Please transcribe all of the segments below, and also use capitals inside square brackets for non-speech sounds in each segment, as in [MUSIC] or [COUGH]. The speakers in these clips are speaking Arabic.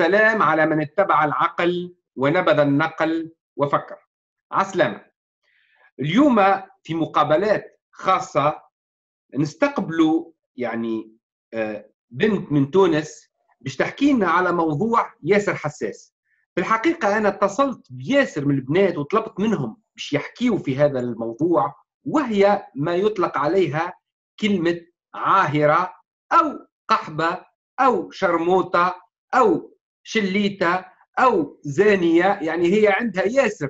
السلام على من اتبع العقل ونبذ النقل وفكر عسلامة اليوم في مقابلات خاصة نستقبلوا يعني آه، بنت من تونس باش تحكي لنا على موضوع ياسر حساس في الحقيقة أنا اتصلت بياسر من البنات وطلبت منهم باش يحكيوا في هذا الموضوع وهي ما يطلق عليها كلمة عاهرة أو قحبة أو شرموطة أو شليته او زانيه يعني هي عندها ياسر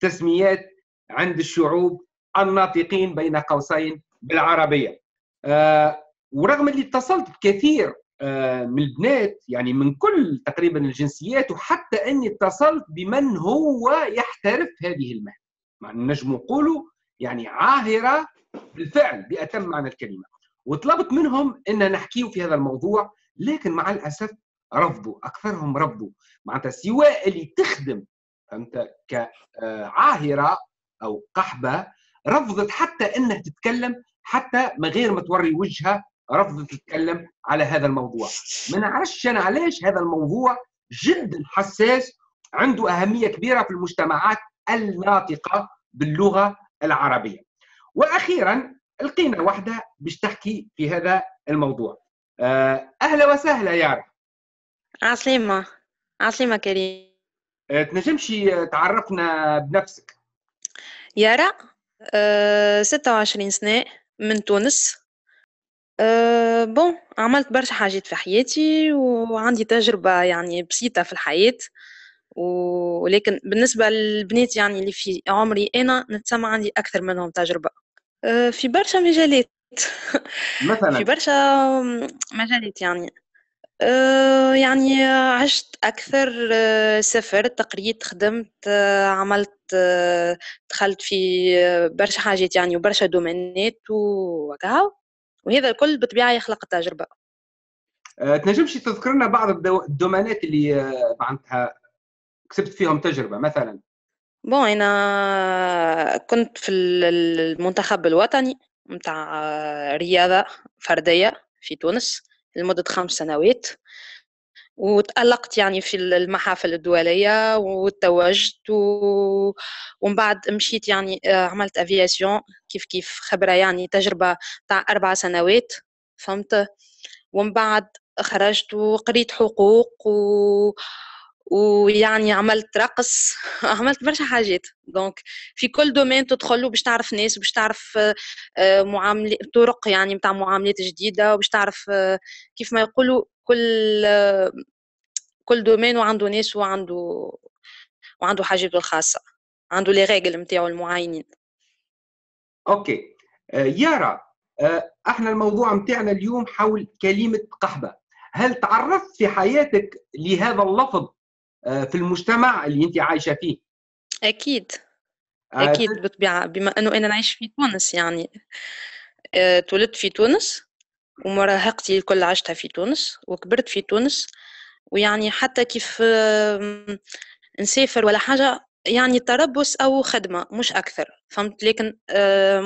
تسميات عند الشعوب الناطقين بين قوسين بالعربيه آه ورغم اللي اتصلت بكثير آه من البنات يعني من كل تقريبا الجنسيات وحتى اني اتصلت بمن هو يحترف هذه المهنه مع نجم نقولوا يعني عاهره بالفعل باتم معنى الكلمه وطلبت منهم ان نحكيه في هذا الموضوع لكن مع الاسف رفضوا اكثرهم رفضوا معناتها سواء اللي تخدم فهمت كعاهره آه، او قحبه رفضت حتى انها تتكلم حتى من غير ما توري وجهها رفضت تتكلم على هذا الموضوع ما نعرفش انا علاش هذا الموضوع جدا حساس عنده اهميه كبيره في المجتمعات الناطقه باللغه العربيه واخيرا لقينا واحده باش تحكي في هذا الموضوع آه، اهلا وسهلا يارا عسلامة عسلامة كريم آه، تنجمش تعرفنا بنفسك يارا أه، 26 سنة من تونس أه، بون عملت برشا حاجات في حياتي وعندي تجربة يعني بسيطة في الحياة ولكن بالنسبة للبنات يعني اللي في عمري أنا نتسمى عندي أكثر منهم تجربة أه، في برشا مجالات مثلا [LAUGHS] في برشا مجالات يعني آه، يعني عشت أكثر آه، سافرت قريت خدمت آه، عملت دخلت في برشا حاجات يعني وبرشا دومينات وهكا وهذا الكل بطبيعة يخلق التجربة تنجمش تذكرنا بعض الدومينات اللي معناتها كسبت فيهم تجربة مثلا بون أنا كنت في المنتخب الوطني متاع رياضة فردية في تونس لمدة خمس سنوات وتألقت يعني في المحافل الدولية وتوجت و... ومن بعد مشيت يعني آه، عملت افياسيون كيف كيف خبرة يعني تجربة تاع أربع سنوات فهمت ومن بعد خرجت وقريت حقوق و... ويعني عملت رقص [LAUGHS] عملت برشا حاجات دونك في كل دومين تدخل له باش تعرف ناس باش تعرف آه، معاملة طرق يعني نتاع معاملات جديده وباش تعرف آه، كيف ما يقولوا كل آه، كل دومين وعنده ناس وعنده وعنده حاجاته الخاصه عنده لي ريغل نتاعو المعينين اوكي يارا احنا الموضوع نتاعنا اليوم حول كلمه قحبه هل تعرفت في حياتك لهذا اللفظ آه، في المجتمع اللي انت عايشه فيه اكيد آه، اكيد بالطبيعه بما انه انا نعيش في تونس يعني آه، تولدت في تونس ومراهقتي الكل عشتها في تونس وكبرت في تونس ويعني حتى كيف نسافر ولا حاجه يعني تربص او خدمه مش اكثر فهمت لكن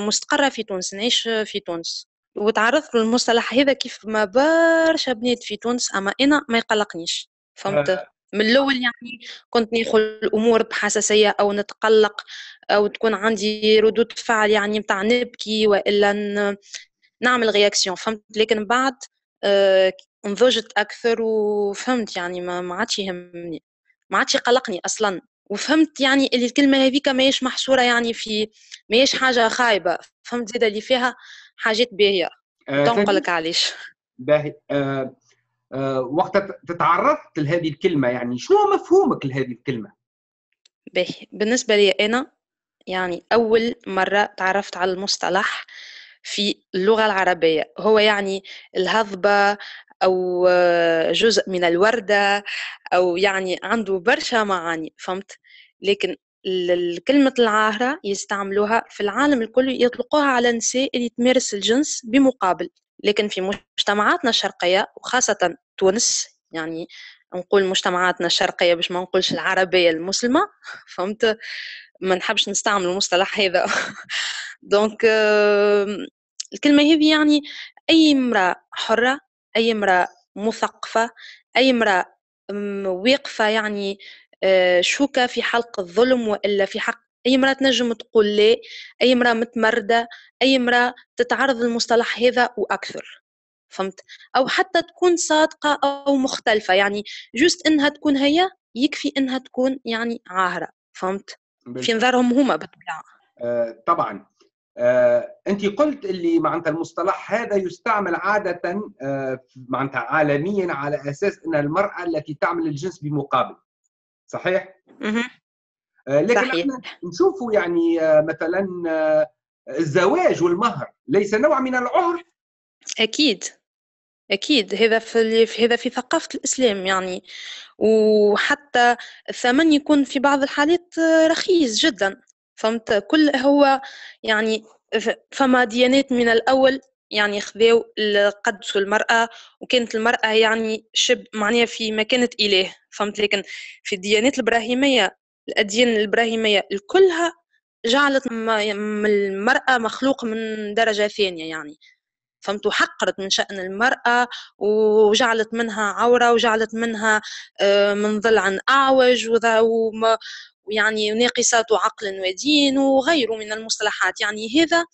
مستقره في تونس نعيش في تونس وتعرضت للمصطلح هذا كيف ما برشا بنات في تونس اما انا ما يقلقنيش فهمت من الاول يعني كنت ناخذ الامور بحساسيه او نتقلق او تكون عندي ردود فعل يعني نتاع نبكي والا نعمل رياكسيون فهمت لكن بعد آه، انضجت نضجت اكثر وفهمت يعني ما عادش يهمني ما عادش يقلقني اصلا وفهمت يعني اللي الكلمه هذيك ماهيش محصوره يعني في ماهيش حاجه خايبه فهمت زاده اللي فيها حاجات باهيه أه تنقلك علاش باهي آه، آه، وقت تتعرضت لهذه الكلمه يعني شنو مفهومك لهذه الكلمه باهي بالنسبه لي انا يعني اول مره تعرفت على المصطلح في اللغه العربيه هو يعني الهضبه او آه، جزء من الورده او يعني عنده برشا معاني فهمت لكن كلمة العاهرة يستعملوها في العالم الكل يطلقوها على النساء اللي تمارس الجنس بمقابل لكن في مجتمعاتنا الشرقية وخاصة تونس يعني نقول مجتمعاتنا الشرقية باش ما نقولش العربية المسلمة [LAUGHS] فهمت ما نحبش نستعمل المصطلح هذا دونك [LAUGHS] الكلمة هذه يعني أي امرأة حرة أي امرأة مثقفة أي امرأة واقفة يعني آه، شوكة في حلق الظلم وإلا في حق اي امراه تنجم تقول لا اي امراه متمرده اي امراه تتعرض للمصطلح هذا واكثر فهمت او حتى تكون صادقه او مختلفه يعني جوست انها تكون هي يكفي انها تكون يعني عاهره فهمت في نظرهم هما بالطبيعه آه طبعا آه انت قلت اللي معناتها المصطلح هذا يستعمل عاده آه معناتها عالميا على اساس ان المراه التي تعمل الجنس بمقابل صحيح؟ مه. آه، لكن صحيح. احنا نشوفوا يعني آه، مثلا آه، الزواج والمهر ليس نوع من العهر اكيد اكيد هذا في هذا في ثقافه الاسلام يعني وحتى الثمن يكون في بعض الحالات رخيص جدا فهمت كل هو يعني فما ديانات من الاول يعني خذوا قدسوا المرأة وكانت المرأة يعني شب معناها في مكانة إله فهمت لكن في الديانات الإبراهيمية الأديان الإبراهيمية كلها جعلت من المرأة مخلوق من درجة ثانية يعني فهمت وحقرت من شأن المرأة وجعلت منها عورة وجعلت منها آه، من ضلع أعوج ويعني ناقصات عقل ودين وغيره من المصطلحات يعني هذا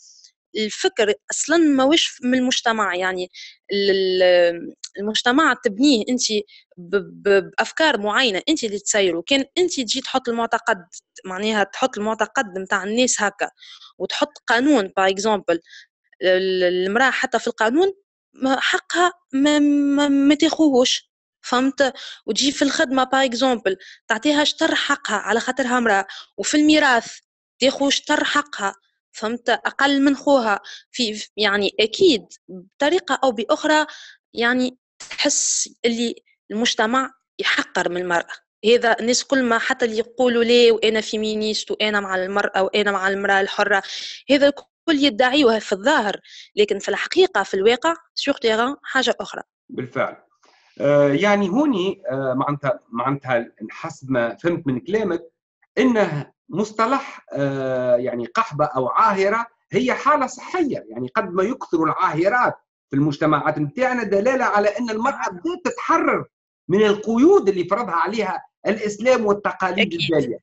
الفكر اصلا ما وش من المجتمع يعني المجتمع تبنيه انت بافكار معينه انت اللي تسيره كان انت تجي تحط المعتقد معناها تحط المعتقد نتاع الناس هكا وتحط قانون باغ اكزومبل المراه حتى في القانون حقها ما, ما, ما تاخوهوش فهمت وتجي في الخدمه باغ اكزومبل تعطيها شطر حقها على خاطرها امراه وفي الميراث تاخو شطر حقها فهمت اقل من خوها في يعني اكيد بطريقه او باخرى يعني تحس اللي المجتمع يحقر من المرأة هذا الناس كل ما حتى اللي يقولوا لي وانا فيمينيست وانا مع المرأة وانا مع المرأة الحرة هذا الكل يدعيوها في الظاهر لكن في الحقيقة في الواقع سور حاجة أخرى بالفعل آه، يعني هوني آه، معناتها معناتها حسب ما فهمت من كلامك انه مصطلح آه، يعني قحبه او عاهره هي حاله صحيه يعني قد ما يكثر العاهرات في المجتمعات نتاعنا دلاله على ان المراه بدات تتحرر من القيود اللي فرضها عليها الاسلام والتقاليد الجاليه.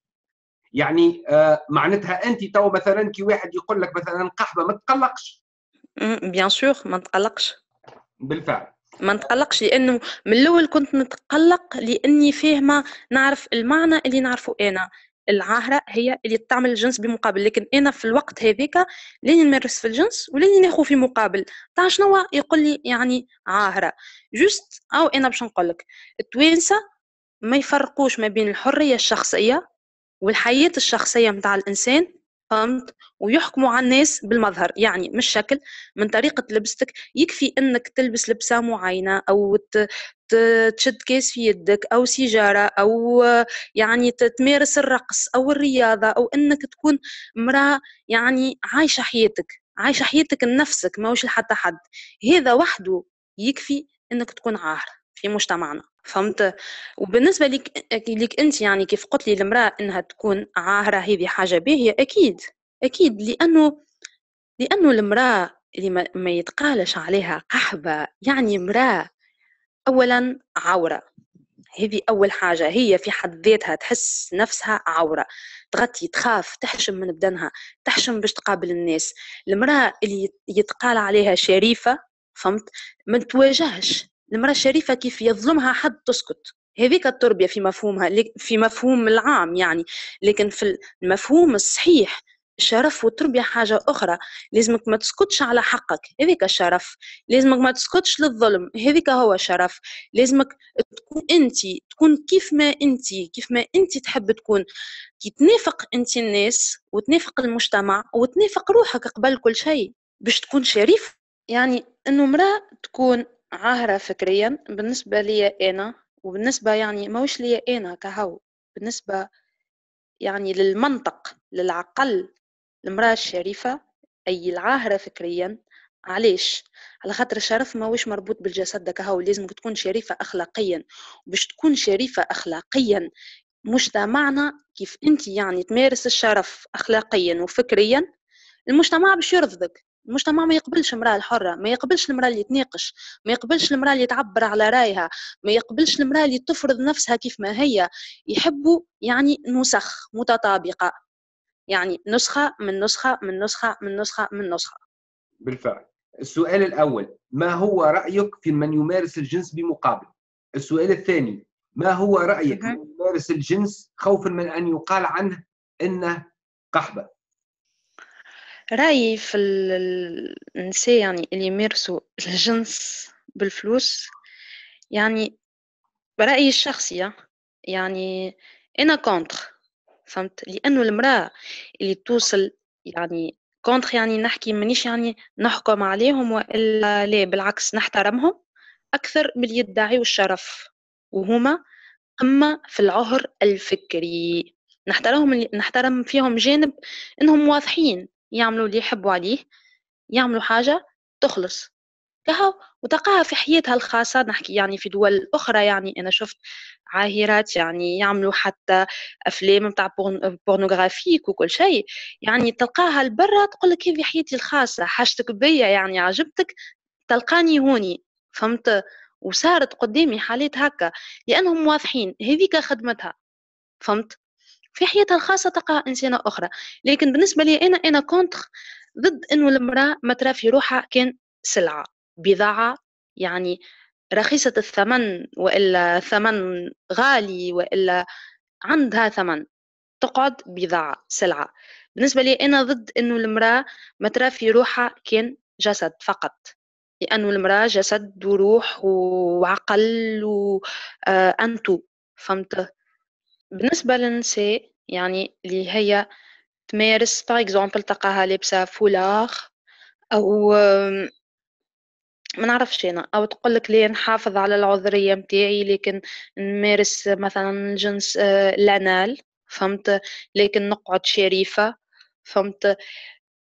يعني آه معناتها انت تو مثلا كي واحد يقول لك مثلا قحبه ما تقلقش بيان سور ما نتقلقش بالفعل ما نتقلقش لانه من الاول كنت نتقلق لاني فاهمه نعرف المعنى اللي نعرفه انا العاهره هي اللي تعمل الجنس بمقابل لكن انا في الوقت هذيك لين نمارس في الجنس ولين ناخذ في مقابل تاع شنو يقول لي يعني عاهره جوست او انا باش نقول لك التوانسه ما يفرقوش ما بين الحريه الشخصيه والحياه الشخصيه نتاع الانسان فهمت ويحكموا على الناس بالمظهر يعني مش شكل من طريقة لبستك يكفي انك تلبس لبسة معينة او تشد كاس في يدك او سيجارة او يعني تمارس الرقص او الرياضة او انك تكون امرأة يعني عايشة حياتك عايشة حياتك لنفسك ماهوش لحتى حد هذا وحده يكفي انك تكون عاهرة في مجتمعنا فهمت وبالنسبه لك ليك انت يعني كيف قلت لي المراه انها تكون عاهره بحاجه حاجه باهيه اكيد اكيد لانه لانه المراه اللي ما يتقالش عليها قحبه يعني امراه اولا عوره هذه اول حاجه هي في حد ذاتها تحس نفسها عوره تغطي تخاف تحشم من بدنها تحشم باش تقابل الناس المراه اللي يتقال عليها شريفه فهمت ما تواجهش المرأة الشريفة كيف يظلمها حد تسكت هذيك التربية في مفهومها في مفهوم العام يعني لكن في المفهوم الصحيح الشرف والتربية حاجة أخرى لازمك ما تسكتش على حقك هذيك الشرف لازمك ما تسكتش للظلم هذيك هو شرف لازمك تكون أنت تكون كيف ما أنت كيف ما أنت تحب تكون كي تنافق أنت الناس وتنافق المجتمع وتنافق روحك قبل كل شيء باش تكون شريف يعني أنه مرأة تكون عاهرة فكريا بالنسبة لي أنا وبالنسبة يعني ماهوش لي أنا كهو بالنسبة يعني للمنطق للعقل المرأة الشريفة أي العاهرة فكريا علاش على خاطر الشرف ماهوش مربوط بالجسد كهو لازمك تكون شريفة أخلاقيا باش تكون شريفة أخلاقيا مجتمعنا كيف انت يعني تمارس الشرف اخلاقيا وفكريا المجتمع باش يرفضك المجتمع ما يقبلش المراه الحره ما يقبلش المراه اللي تناقش ما يقبلش المراه اللي تعبر على رايها ما يقبلش المراه اللي تفرض نفسها كيف ما هي يحبوا يعني نسخ متطابقه يعني نسخه من نسخه من نسخه من نسخه من نسخه بالفعل السؤال الاول ما هو رايك في من يمارس الجنس بمقابل السؤال الثاني ما هو رايك في من يمارس الجنس خوفا من ان يقال عنه انه قحبه رايي في النساء يعني اللي يمارسوا الجنس بالفلوس يعني رايي الشخصي يعني انا كونتر فهمت لانه المراه اللي توصل يعني كونتر يعني نحكي مانيش يعني نحكم عليهم والا لا بالعكس نحترمهم اكثر من يدعيوا الشرف وهما اما في العهر الفكري نحترمهم نحترم فيهم جانب انهم واضحين يعملوا اللي يحبوا عليه يعملوا حاجة تخلص كهو وتلقاها في حياتها الخاصة نحكي يعني في دول أخرى يعني أنا شفت عاهرات يعني يعملوا حتى أفلام متاع بورنوغرافيك وكل شيء يعني تلقاها لبرا تقول لك هذه حياتي الخاصة حاجتك بيا يعني عجبتك تلقاني هوني فهمت وصارت قدامي حالات هكا لأنهم واضحين هذيك خدمتها فهمت في حياتها الخاصه تلقاها انسانه اخرى لكن بالنسبه لي انا انا كونتر ضد انه المراه ما ترى في روحها كان سلعه بضاعه يعني رخيصه الثمن والا ثمن غالي والا عندها ثمن تقعد بضاعه سلعه بالنسبه لي انا ضد انه المراه ما ترى في روحها كان جسد فقط لأنه المرأة جسد وروح وعقل وأنتو آه، فهمت بالنسبة للنساء يعني اللي هي تمارس باغ اكزومبل تلقاها لابسة فولاخ أو ما نعرفش انا او تقول لك لي نحافظ على العذريه متاعي لكن نمارس مثلا جنس آه، لانال فهمت لكن نقعد شريفه فهمت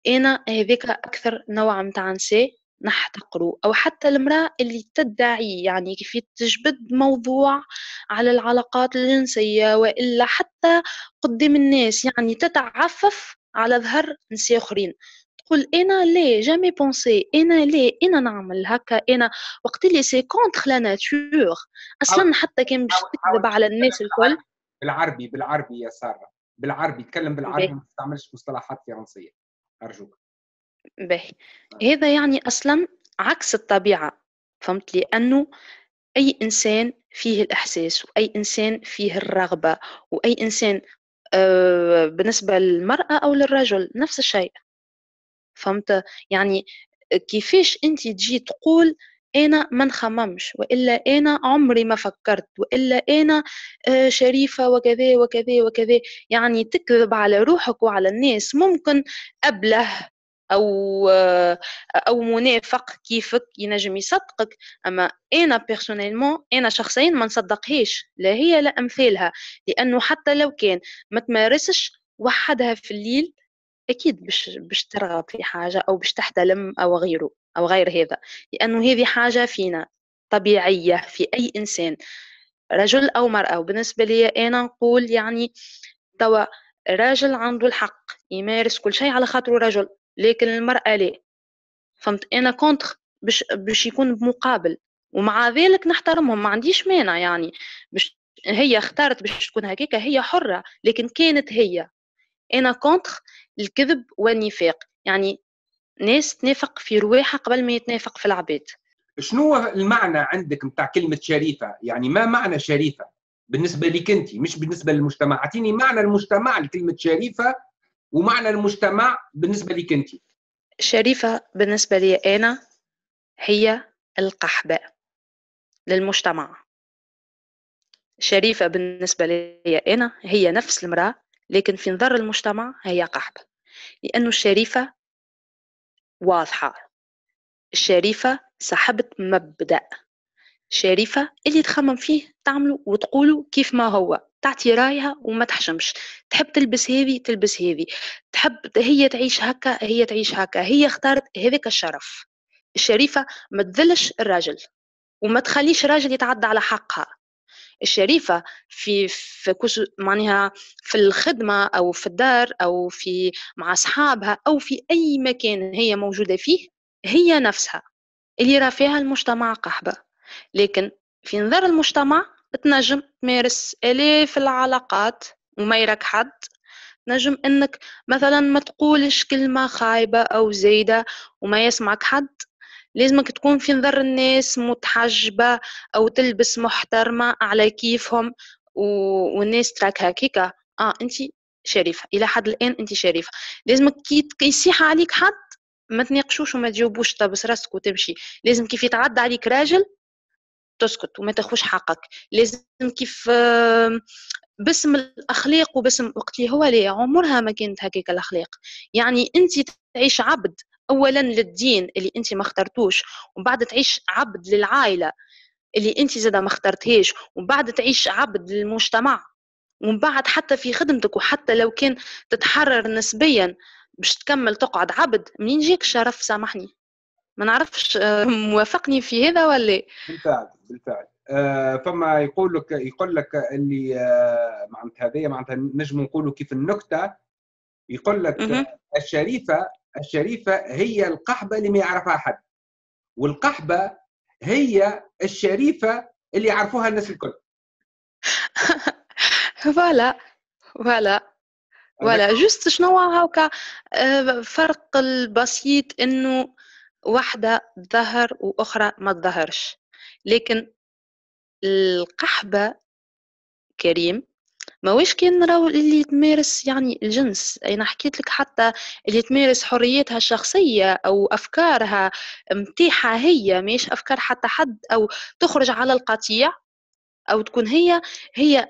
انا هذيك اكثر نوع متاع نساء نحتقره أو حتى المرأة اللي تدعي يعني كيف تجبد موضوع على العلاقات الجنسية وإلا حتى قدام الناس يعني تتعفف على ظهر نساء آخرين تقول انا لي جامي بونسي انا لي انا نعمل هكا انا وقت اللي سي كونتخ لا ناتور اصلا حتى كان باش تكذب على الناس الكل بالعربي بالعربي يا ساره بالعربي تكلم بالعربي ما تستعملش مصطلحات فرنسيه ارجوك به هذا يعني اصلا عكس الطبيعه فهمت لانه اي انسان فيه الاحساس واي انسان فيه الرغبه واي انسان آه، بالنسبه للمراه او للرجل نفس الشيء فهمت يعني كيفاش انت تجي تقول انا ما نخممش والا انا عمري ما فكرت والا انا آه، شريفه وكذا وكذا وكذا يعني تكذب على روحك وعلى الناس ممكن ابله او او منافق كيفك ينجم يصدقك اما انا بيرسونيلمون انا شخصيا ما نصدقهاش لا هي لا امثالها لانه حتى لو كان ما تمارسش وحدها في الليل اكيد باش باش ترغب في حاجه او باش تحتلم او غيره او غير هذا لانه هذه حاجه فينا طبيعيه في اي انسان رجل او مراه وبالنسبه لي انا نقول يعني توا راجل عنده الحق يمارس كل شيء على خاطره رجل لكن المرأة لا فهمت أنا كونتر باش باش يكون بمقابل ومع ذلك نحترمهم ما عنديش مانع يعني باش هي اختارت باش تكون هكاك هي حرة لكن كانت هي أنا كونتر الكذب والنفاق يعني ناس تنافق في رواحها قبل ما يتنافق في العباد شنو المعنى عندك نتاع كلمة شريفة؟ يعني ما معنى شريفة؟ بالنسبة لك أنت مش بالنسبة للمجتمع، أعطيني معنى المجتمع لكلمة شريفة ومعنى المجتمع بالنسبه لك انت شريفه بالنسبه لي انا هي القحبة للمجتمع شريفه بالنسبه لي انا هي نفس المراه لكن في نظر المجتمع هي قحبه لأن الشريفه واضحه الشريفه صاحبه مبدا شريفة اللي تخمم فيه تعمله وتقوله كيف ما هو تعطي رايها وما تحشمش تحب تلبس هذي تلبس هذي تحب هي تعيش هكا هي تعيش هكا هي اختارت هذاك الشرف الشريفة ما تذلش الراجل وما تخليش راجل يتعدى على حقها الشريفة في في كش معناها في الخدمة أو في الدار أو في مع أصحابها أو في أي مكان هي موجودة فيه هي نفسها اللي رافعها فيها المجتمع قحبة لكن في نظر المجتمع تنجم تمارس آلاف العلاقات وما يراك حد نجم انك مثلا ما تقولش كلمة خايبة او زايدة وما يسمعك حد لازمك تكون في نظر الناس متحجبة او تلبس محترمة على كيفهم و... والناس تراك هكيكا اه انت شريفة الى حد الان انت شريفة لازمك كي يسيح عليك حد ما تناقشوش وما تجاوبوش تبس راسك وتمشي لازم كيف يتعدى عليك راجل تسكت وما تاخوش حقك لازم كيف باسم الاخلاق وباسم وقت اللي هو لا عمرها ما كانت هكاك الاخلاق يعني انت تعيش عبد اولا للدين اللي انت ما اخترتوش ومن بعد تعيش عبد للعائله اللي انت زاده ما اخترتهاش ومن بعد تعيش عبد للمجتمع ومن بعد حتى في خدمتك وحتى لو كان تتحرر نسبيا باش تكمل تقعد عبد منين جيك شرف سامحني ما نعرفش آه، موافقني في هذا ولا بالفعل بالفعل آه، فما يقول لك يقول لك اللي آه، معناتها هذه معناتها نجم نقولوا كيف النكته يقول لك الشريفه الشريفه هي القحبه اللي ما يعرفها حد والقحبه هي الشريفه اللي يعرفوها الناس الكل [LAUGHS] فوالا فوالا فوالا جوست شنو هاكا فرق البسيط انه واحدة تظهر وأخرى ما تظهرش لكن القحبة كريم ما واش كان نراو اللي تمارس يعني الجنس انا حكيت لك حتى اللي تمارس حريتها الشخصيه او افكارها متيحه هي مش افكار حتى حد او تخرج على القطيع او تكون هي هي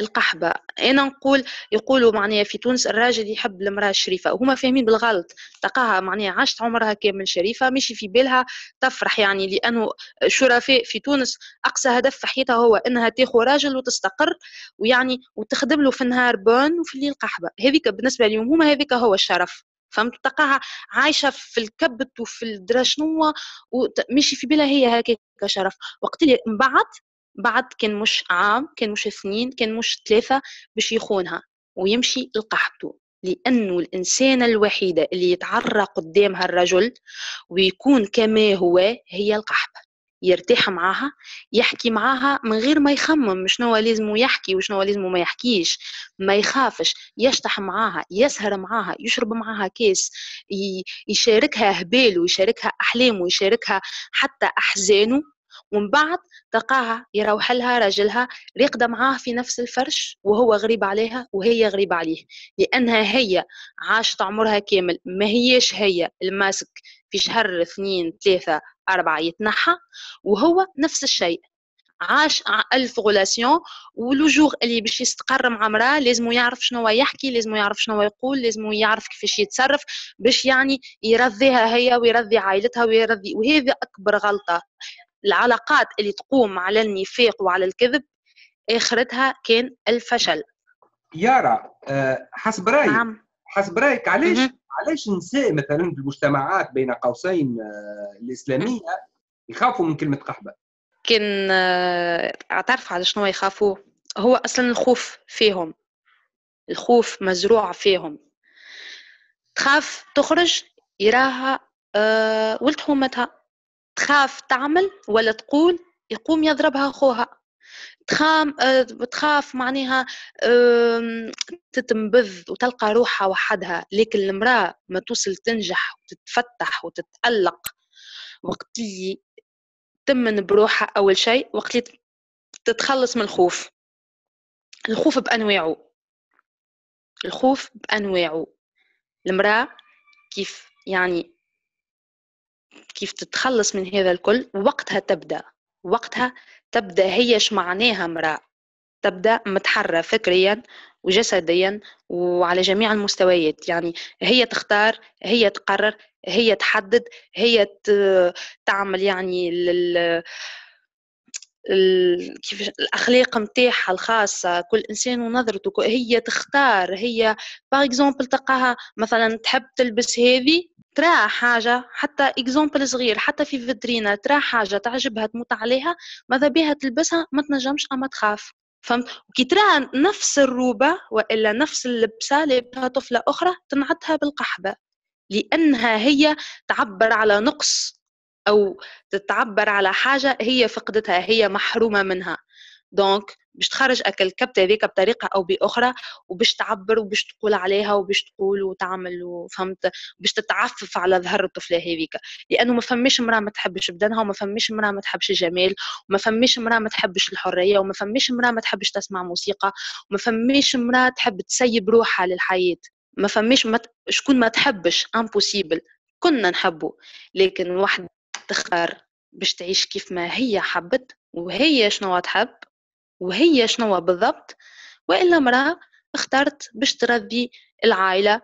القحبه انا نقول يقولوا معناها في تونس الراجل يحب المراه الشريفه وهما فاهمين بالغلط تلقاها معناها عاشت عمرها كامل شريفه ماشي في بالها تفرح يعني لانه شرفاء في تونس اقصى هدف في حياتها هو انها تاخذ راجل وتستقر ويعني وتخدم له في النهار بون وفي الليل قحبه هذيك بالنسبه لهم هما هذيك هو الشرف فهمت تلقاها عايشه في الكبت وفي الدرا ومشي في بالها هي هكاك شرف وقت اللي من بعد بعد كان مش عام كان مش سنين كان مش ثلاثة باش يخونها ويمشي لقحته لأنه الإنسانة الوحيدة اللي يتعرى قدامها الرجل ويكون كما هو هي القحبة يرتاح معاها يحكي معاها من غير ما يخمم نوع لازم يحكي نوع لازم ما يحكيش ما يخافش يشطح معاها يسهر معاها يشرب معاها كاس يشاركها هبال ويشاركها أحلامه ويشاركها حتى أحزانه ومن بعد تلقاها يروح لها راجلها راقده معاه في نفس الفرش وهو غريب عليها وهي غريبه عليه لانها هي عاشت عمرها كامل ما هيش هي الماسك في شهر اثنين ثلاثه اربعه يتنحى وهو نفس الشيء عاش ألف غولاسيون ولو اللي باش يستقر مع مراه لازم يعرف شنو يحكي لازم يعرف شنو يقول لازم يعرف كيفاش يتصرف باش يعني يرضيها هي ويرضي عائلتها ويرضي وهذا أكبر غلطة العلاقات اللي تقوم على النفاق وعلى الكذب اخرتها كان الفشل يارا آه، حسب رايك نعم. حسب رايك علاش علاش النساء مثلا في المجتمعات بين قوسين آه، الاسلاميه يخافوا من كلمه قحبه كان آه، اعترف على شنو يخافوا هو اصلا الخوف فيهم الخوف مزروع فيهم تخاف تخرج يراها ولد حومتها تخاف تعمل ولا تقول يقوم يضربها خوها تخام آه، تخاف معناها تتنبذ وتلقى روحها وحدها لكن المرأة ما توصل تنجح وتتفتح وتتألق وقت اللي تمن بروحها أول شيء وقت اللي تتخلص من الخوف الخوف بأنواعه الخوف بأنواعه المرأة كيف يعني كيف تتخلص من هذا الكل وقتها تبدا وقتها تبدا هي اش معناها امراه تبدا متحره فكريا وجسديا وعلى جميع المستويات يعني هي تختار هي تقرر هي تحدد هي تعمل يعني لل... كيف الاخلاق نتاعها الخاصه كل انسان ونظرته هي تختار هي باغ اكزومبل تلقاها مثلا تحب تلبس هذه ترى حاجة حتى اكزومبل صغير حتى في فيترينا ترى حاجة تعجبها تموت عليها ماذا بها تلبسها ما تنجمش أما تخاف فهمت وكي ترى نفس الروبة وإلا نفس اللبسة لبسها طفلة أخرى تنعتها بالقحبة لأنها هي تعبر على نقص أو تعبر على حاجة هي فقدتها هي محرومة منها دونك باش تخرج الكبت هذيك بطريقه او باخرى وباش تعبر وباش تقول عليها وباش تقول وتعمل وفهمت باش تتعفف على ظهر الطفله هذيك لانه ما فماش امراه ما تحبش بدنها وما فماش امراه ما تحبش الجمال وما فماش امراه ما تحبش الحريه وما فماش امراه ما تحبش تسمع موسيقى وما فماش امراه تحب تسيب روحها للحياه ما فماش ما شكون ما تحبش امبوسيبل كنا نحبه لكن واحد تختار باش تعيش كيف ما هي حبت وهي شنو تحب وهي شنو بالضبط والا مراه اختارت باش تربي العائله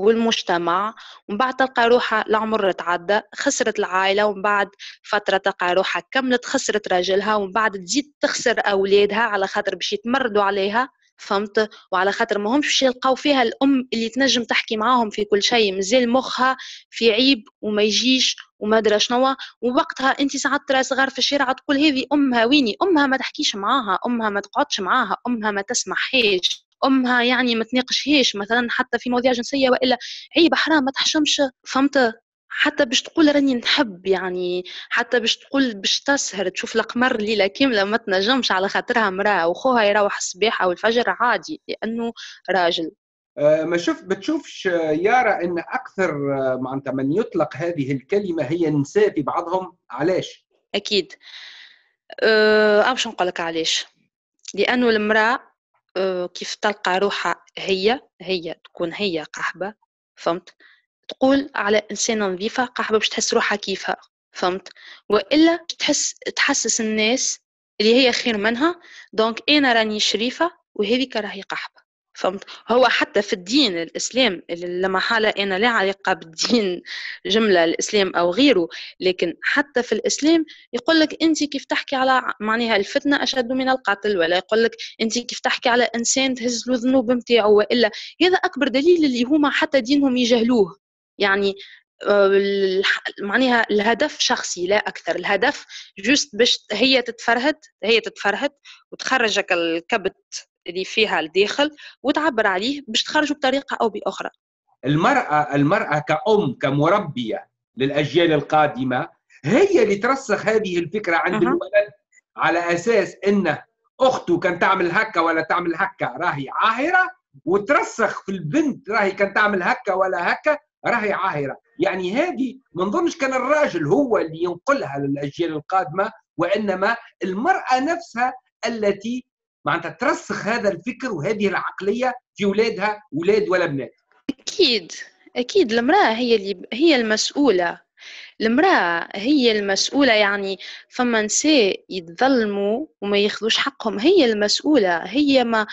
والمجتمع ومن بعد تلقى روحها العمر تعدى خسرت العائله ومن بعد فتره تلقى روحها كملت خسرت راجلها ومن بعد تزيد تخسر اولادها على خاطر باش يتمردوا عليها فهمت وعلى خاطر ما همش باش يلقاو فيها الام اللي تنجم تحكي معاهم في كل شيء مازال مخها في عيب وما يجيش وما ادرا شنو ووقتها انت ساعات ترى صغار في الشارع تقول هذه امها ويني امها ما تحكيش معاها امها ما تقعدش معاها امها ما تسمعهاش امها يعني ما تناقشهاش مثلا حتى في مواضيع جنسيه والا عيب حرام ما تحشمش فهمت حتى باش تقول راني نحب يعني حتى باش تقول باش تسهر تشوف القمر ليله كامله ما تنجمش على خاطرها مراه وخوها يروح الصباح او الفجر عادي لانه راجل آه، ما شفت بتشوفش آه، يارا ان اكثر آه، معناتها من يطلق هذه الكلمه هي النساء في بعضهم علاش؟ اكيد أه باش نقول لك علاش لانه المراه كيف تلقى روحها هي هي تكون هي قحبه فهمت تقول على انسانه نظيفه قحبه باش تحس روحها كيفها فهمت والا تحس تحسس الناس اللي هي خير منها دونك انا راني شريفه وهذيك راهي قحبه فهمت هو حتى في الدين الاسلام لما حالة انا لا علاقه بالدين جمله الاسلام او غيره لكن حتى في الاسلام يقول لك انت كيف تحكي على معناها الفتنه اشد من القتل ولا يقول لك انت كيف تحكي على انسان تهز له الذنوب نتاعو والا هذا اكبر دليل اللي هما حتى دينهم يجهلوه يعني آه، معناها الهدف شخصي لا اكثر الهدف جوست باش هي تتفرهد هي تتفرهد وتخرجك الكبت اللي فيها الداخل وتعبر عليه باش تخرجه بطريقه او باخرى المراه المراه كأم كمربيه للاجيال القادمه هي اللي ترسخ هذه الفكره عند أه. الولد على اساس انه اخته كان تعمل هكا ولا تعمل هكا راهي عاهره وترسخ في البنت راهي كان تعمل هكا ولا هكا راهي عاهره يعني هذه ما نظنش كان الراجل هو اللي ينقلها للاجيال القادمه وانما المراه نفسها التي معناتها ترسخ هذا الفكر وهذه العقليه في اولادها اولاد ولا بنات اكيد اكيد المراه هي اللي هي المسؤوله المراه هي المسؤوله يعني فما نساء يتظلموا وما ياخذوش حقهم هي المسؤوله هي ما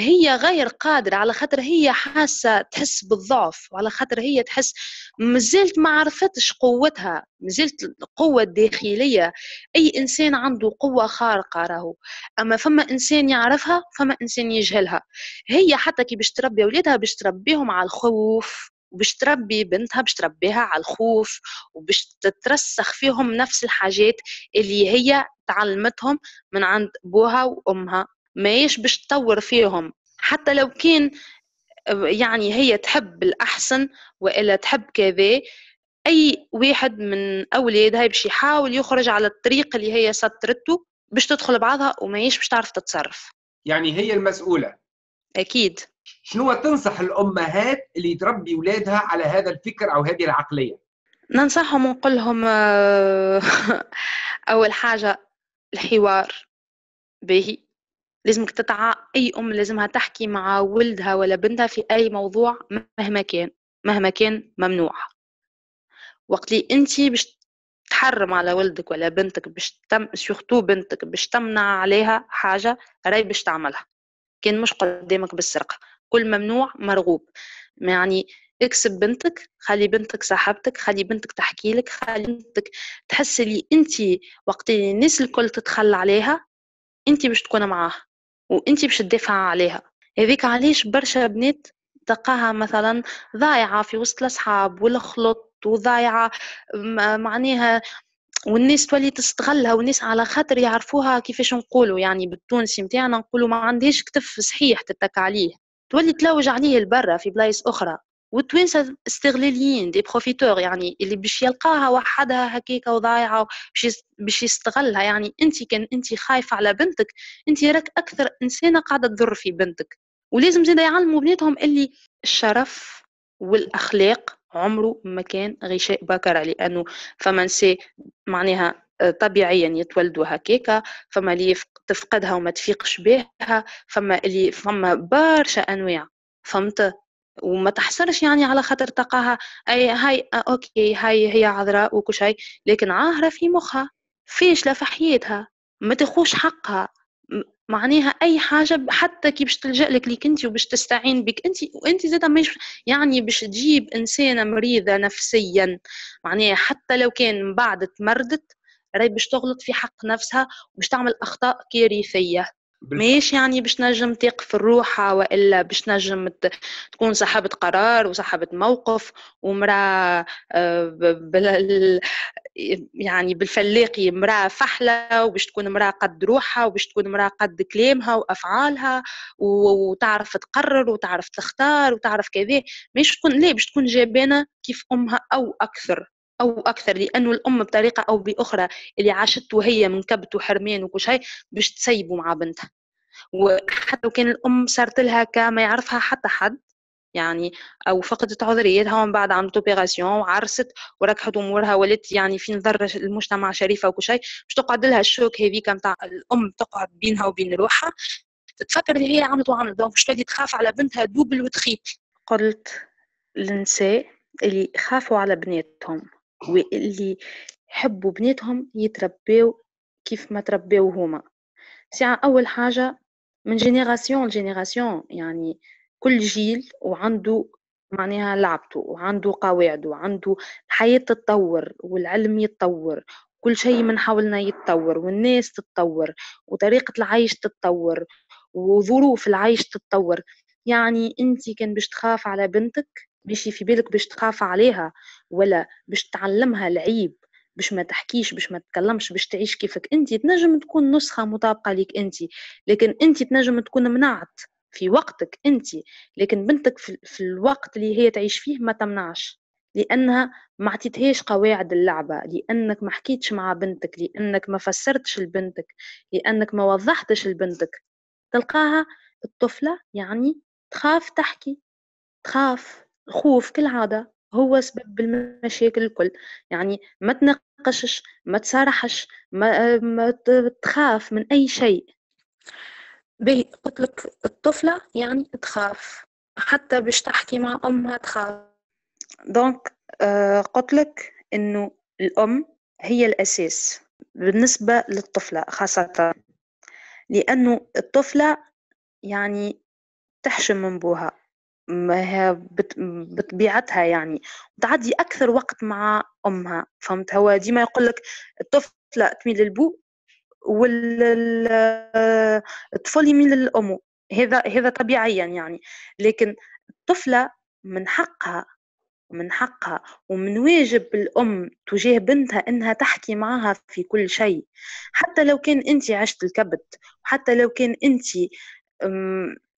هي غير قادرة على خاطر هي حاسة تحس بالضعف وعلى خاطر هي تحس مازالت ما عرفتش قوتها مازالت القوة الداخلية أي إنسان عنده قوة خارقة راهو أما فما إنسان يعرفها فما إنسان يجهلها هي حتى كي باش تربي أولادها باش تربيهم على الخوف وباش تربي بنتها باش تربيها على الخوف وباش تترسخ فيهم نفس الحاجات اللي هي تعلمتهم من عند بوها وامها ماهيش باش تطور فيهم حتى لو كان يعني هي تحب الأحسن وإلا تحب كذا أي واحد من أولادها باش يحاول يخرج على الطريق اللي هي سطرته باش تدخل بعضها وما يش باش تعرف تتصرف يعني هي المسؤولة أكيد شنو تنصح الأمهات اللي تربي أولادها على هذا الفكر أو هذه العقلية؟ ننصحهم ونقول لهم [LAUGHS] أول حاجة الحوار به لازمك تتعى اي ام لازمها تحكي مع ولدها ولا بنتها في اي موضوع مهما كان مهما كان ممنوع وقت اللي انت باش تحرم على ولدك ولا بنتك باش تم سورتو بنتك باش تمنع عليها حاجه راي باش تعملها كان مش قدامك بالسرقه كل ممنوع مرغوب يعني اكسب بنتك خلي بنتك صاحبتك خلي بنتك تحكي لك خلي بنتك تحس لي انت وقت الناس الكل تتخلى عليها انت باش تكون معاها وانت باش تدافع عليها هذيك علاش برشا بنات تلقاها مثلا ضايعه في وسط الاصحاب والخلط وضايعه معناها والناس تولي تستغلها والناس على خاطر يعرفوها كيفاش نقولوا يعني بالتونسي نتاعنا نقولوا ما عندهاش كتف صحيح تتك عليه تولي تلوج عليه لبرا في بلايص اخرى والتوانسه استغلاليين دي بروفيتور يعني اللي باش يلقاها وحدها هكاك وضايعه باش باش يستغلها يعني انت كان انت خايفه على بنتك انت راك اكثر انسانه قاعده تضر في بنتك ولازم زيدا يعلموا بناتهم اللي الشرف والاخلاق عمره ما كان غشاء بكر لانه فما نسي معناها آه، طبيعيا يتولدوا هكاكا فما اللي تفقدها وما تفيقش بها فما اللي فما برشا انواع فهمت وما تحصلش يعني على خاطر تقاها اي هاي آه، اوكي هاي هي عذراء وكل شيء لكن عاهرة في مخها فاشلة في حياتها ما تخوش حقها معناها اي حاجه حتى كي باش تلجا لك ليك انت وباش تستعين بك انت وانت زاد مش يعني باش تجيب انسانه مريضه نفسيا معناها حتى لو كان من بعد تمردت راهي باش تغلط في حق نفسها وباش تعمل اخطاء كارثيه ماهيش يعني باش نجم تقف في والا باش نجم تكون صاحبة قرار وصاحبة موقف ومرأة آه، يعني بالفلاقي مرأة فحلة وباش تكون مرأة قد روحها وباش تكون مرأة قد كلامها وأفعالها وتعرف تقرر وتعرف تختار وتعرف كذا ماهيش تكون لا باش تكون جبانة كيف أمها أو أكثر او اكثر لانه الام بطريقه او باخرى اللي عاشته هي من كبت وحرمان وكل شيء باش تسيبوا مع بنتها وحتى لو كان الام صارت لها كما يعرفها حتى حد يعني او فقدت عذريتها ومن بعد عملت اوبيراسيون وعرست وركحت امورها ولات يعني في نظر المجتمع شريفه وكل شيء باش تقعد لها الشوك هذيك نتاع الام تقعد بينها وبين روحها تتفكر اللي هي عملت وعملت باش تولي تخاف على بنتها دوبل وتخيط قلت للنساء اللي خافوا على بناتهم واللي يحبوا بناتهم يتربيو كيف ما تربيو هما ساعة أول حاجة من جينيراسيون لجينيراسيون يعني كل جيل وعنده معناها لعبته وعنده قواعده وعنده الحياة تتطور والعلم يتطور كل شيء من حولنا يتطور والناس تتطور وطريقة العيش تتطور وظروف العيش تتطور يعني انت كان باش تخاف على بنتك ماشي في بالك باش تخاف عليها ولا باش تعلمها العيب باش ما تحكيش باش ما تتكلمش باش تعيش كيفك انت تنجم تكون نسخه مطابقه ليك انت لكن انت تنجم تكون منعت في وقتك انت لكن بنتك في الوقت اللي هي تعيش فيه ما تمنعش لانها ما عطيتهاش قواعد اللعبه لانك ما حكيتش مع بنتك لانك ما فسرتش لبنتك لانك ما وضحتش لبنتك تلقاها الطفله يعني تخاف تحكي تخاف خوف كالعادة هو سبب المشاكل الكل يعني ما تناقشش ما تصارحش ما, ما تخاف من أي شيء باهي قلت لك الطفلة يعني تخاف حتى باش تحكي مع أمها تخاف دونك آه قلت لك إنه الأم هي الأساس بالنسبة للطفلة خاصة لأنه الطفلة يعني تحشم من بوها بطبيعتها يعني تعدي اكثر وقت مع امها فهمت هو ديما يقول لك الطفله تميل للبو والطفل يميل للام هذا هذا طبيعيا يعني لكن الطفله من حقها من حقها ومن واجب الأم تجاه بنتها إنها تحكي معها في كل شيء حتى لو كان أنت عشت الكبت وحتى لو كان أنت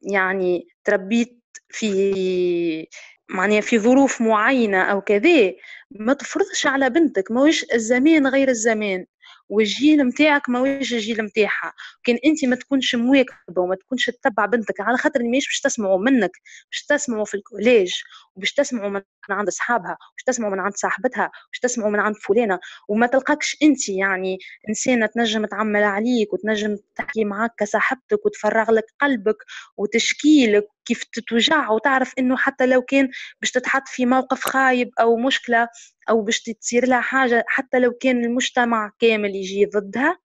يعني تربيت في معناها في ظروف معينة أو كذا ما تفرضش على بنتك ماهوش الزمان غير الزمان والجيل متاعك ماهوش الجيل متاعها كان انت ما تكونش مواكبه وما تكونش تتبع بنتك على خاطر ماهيش باش تسمعوا منك باش تسمعوا في الكوليج وباش تسمعوا من من عند اصحابها وش تسمعوا من عند صاحبتها وش تسمعوا من عند فلانه وما تلقاكش انت يعني انسانه تنجم تعمل عليك وتنجم تحكي معاك كصاحبتك وتفرغ لك قلبك وتشكيلك كيف تتوجع وتعرف انه حتى لو كان باش تتحط في موقف خايب او مشكله او باش تصير لها حاجه حتى لو كان المجتمع كامل يجي ضدها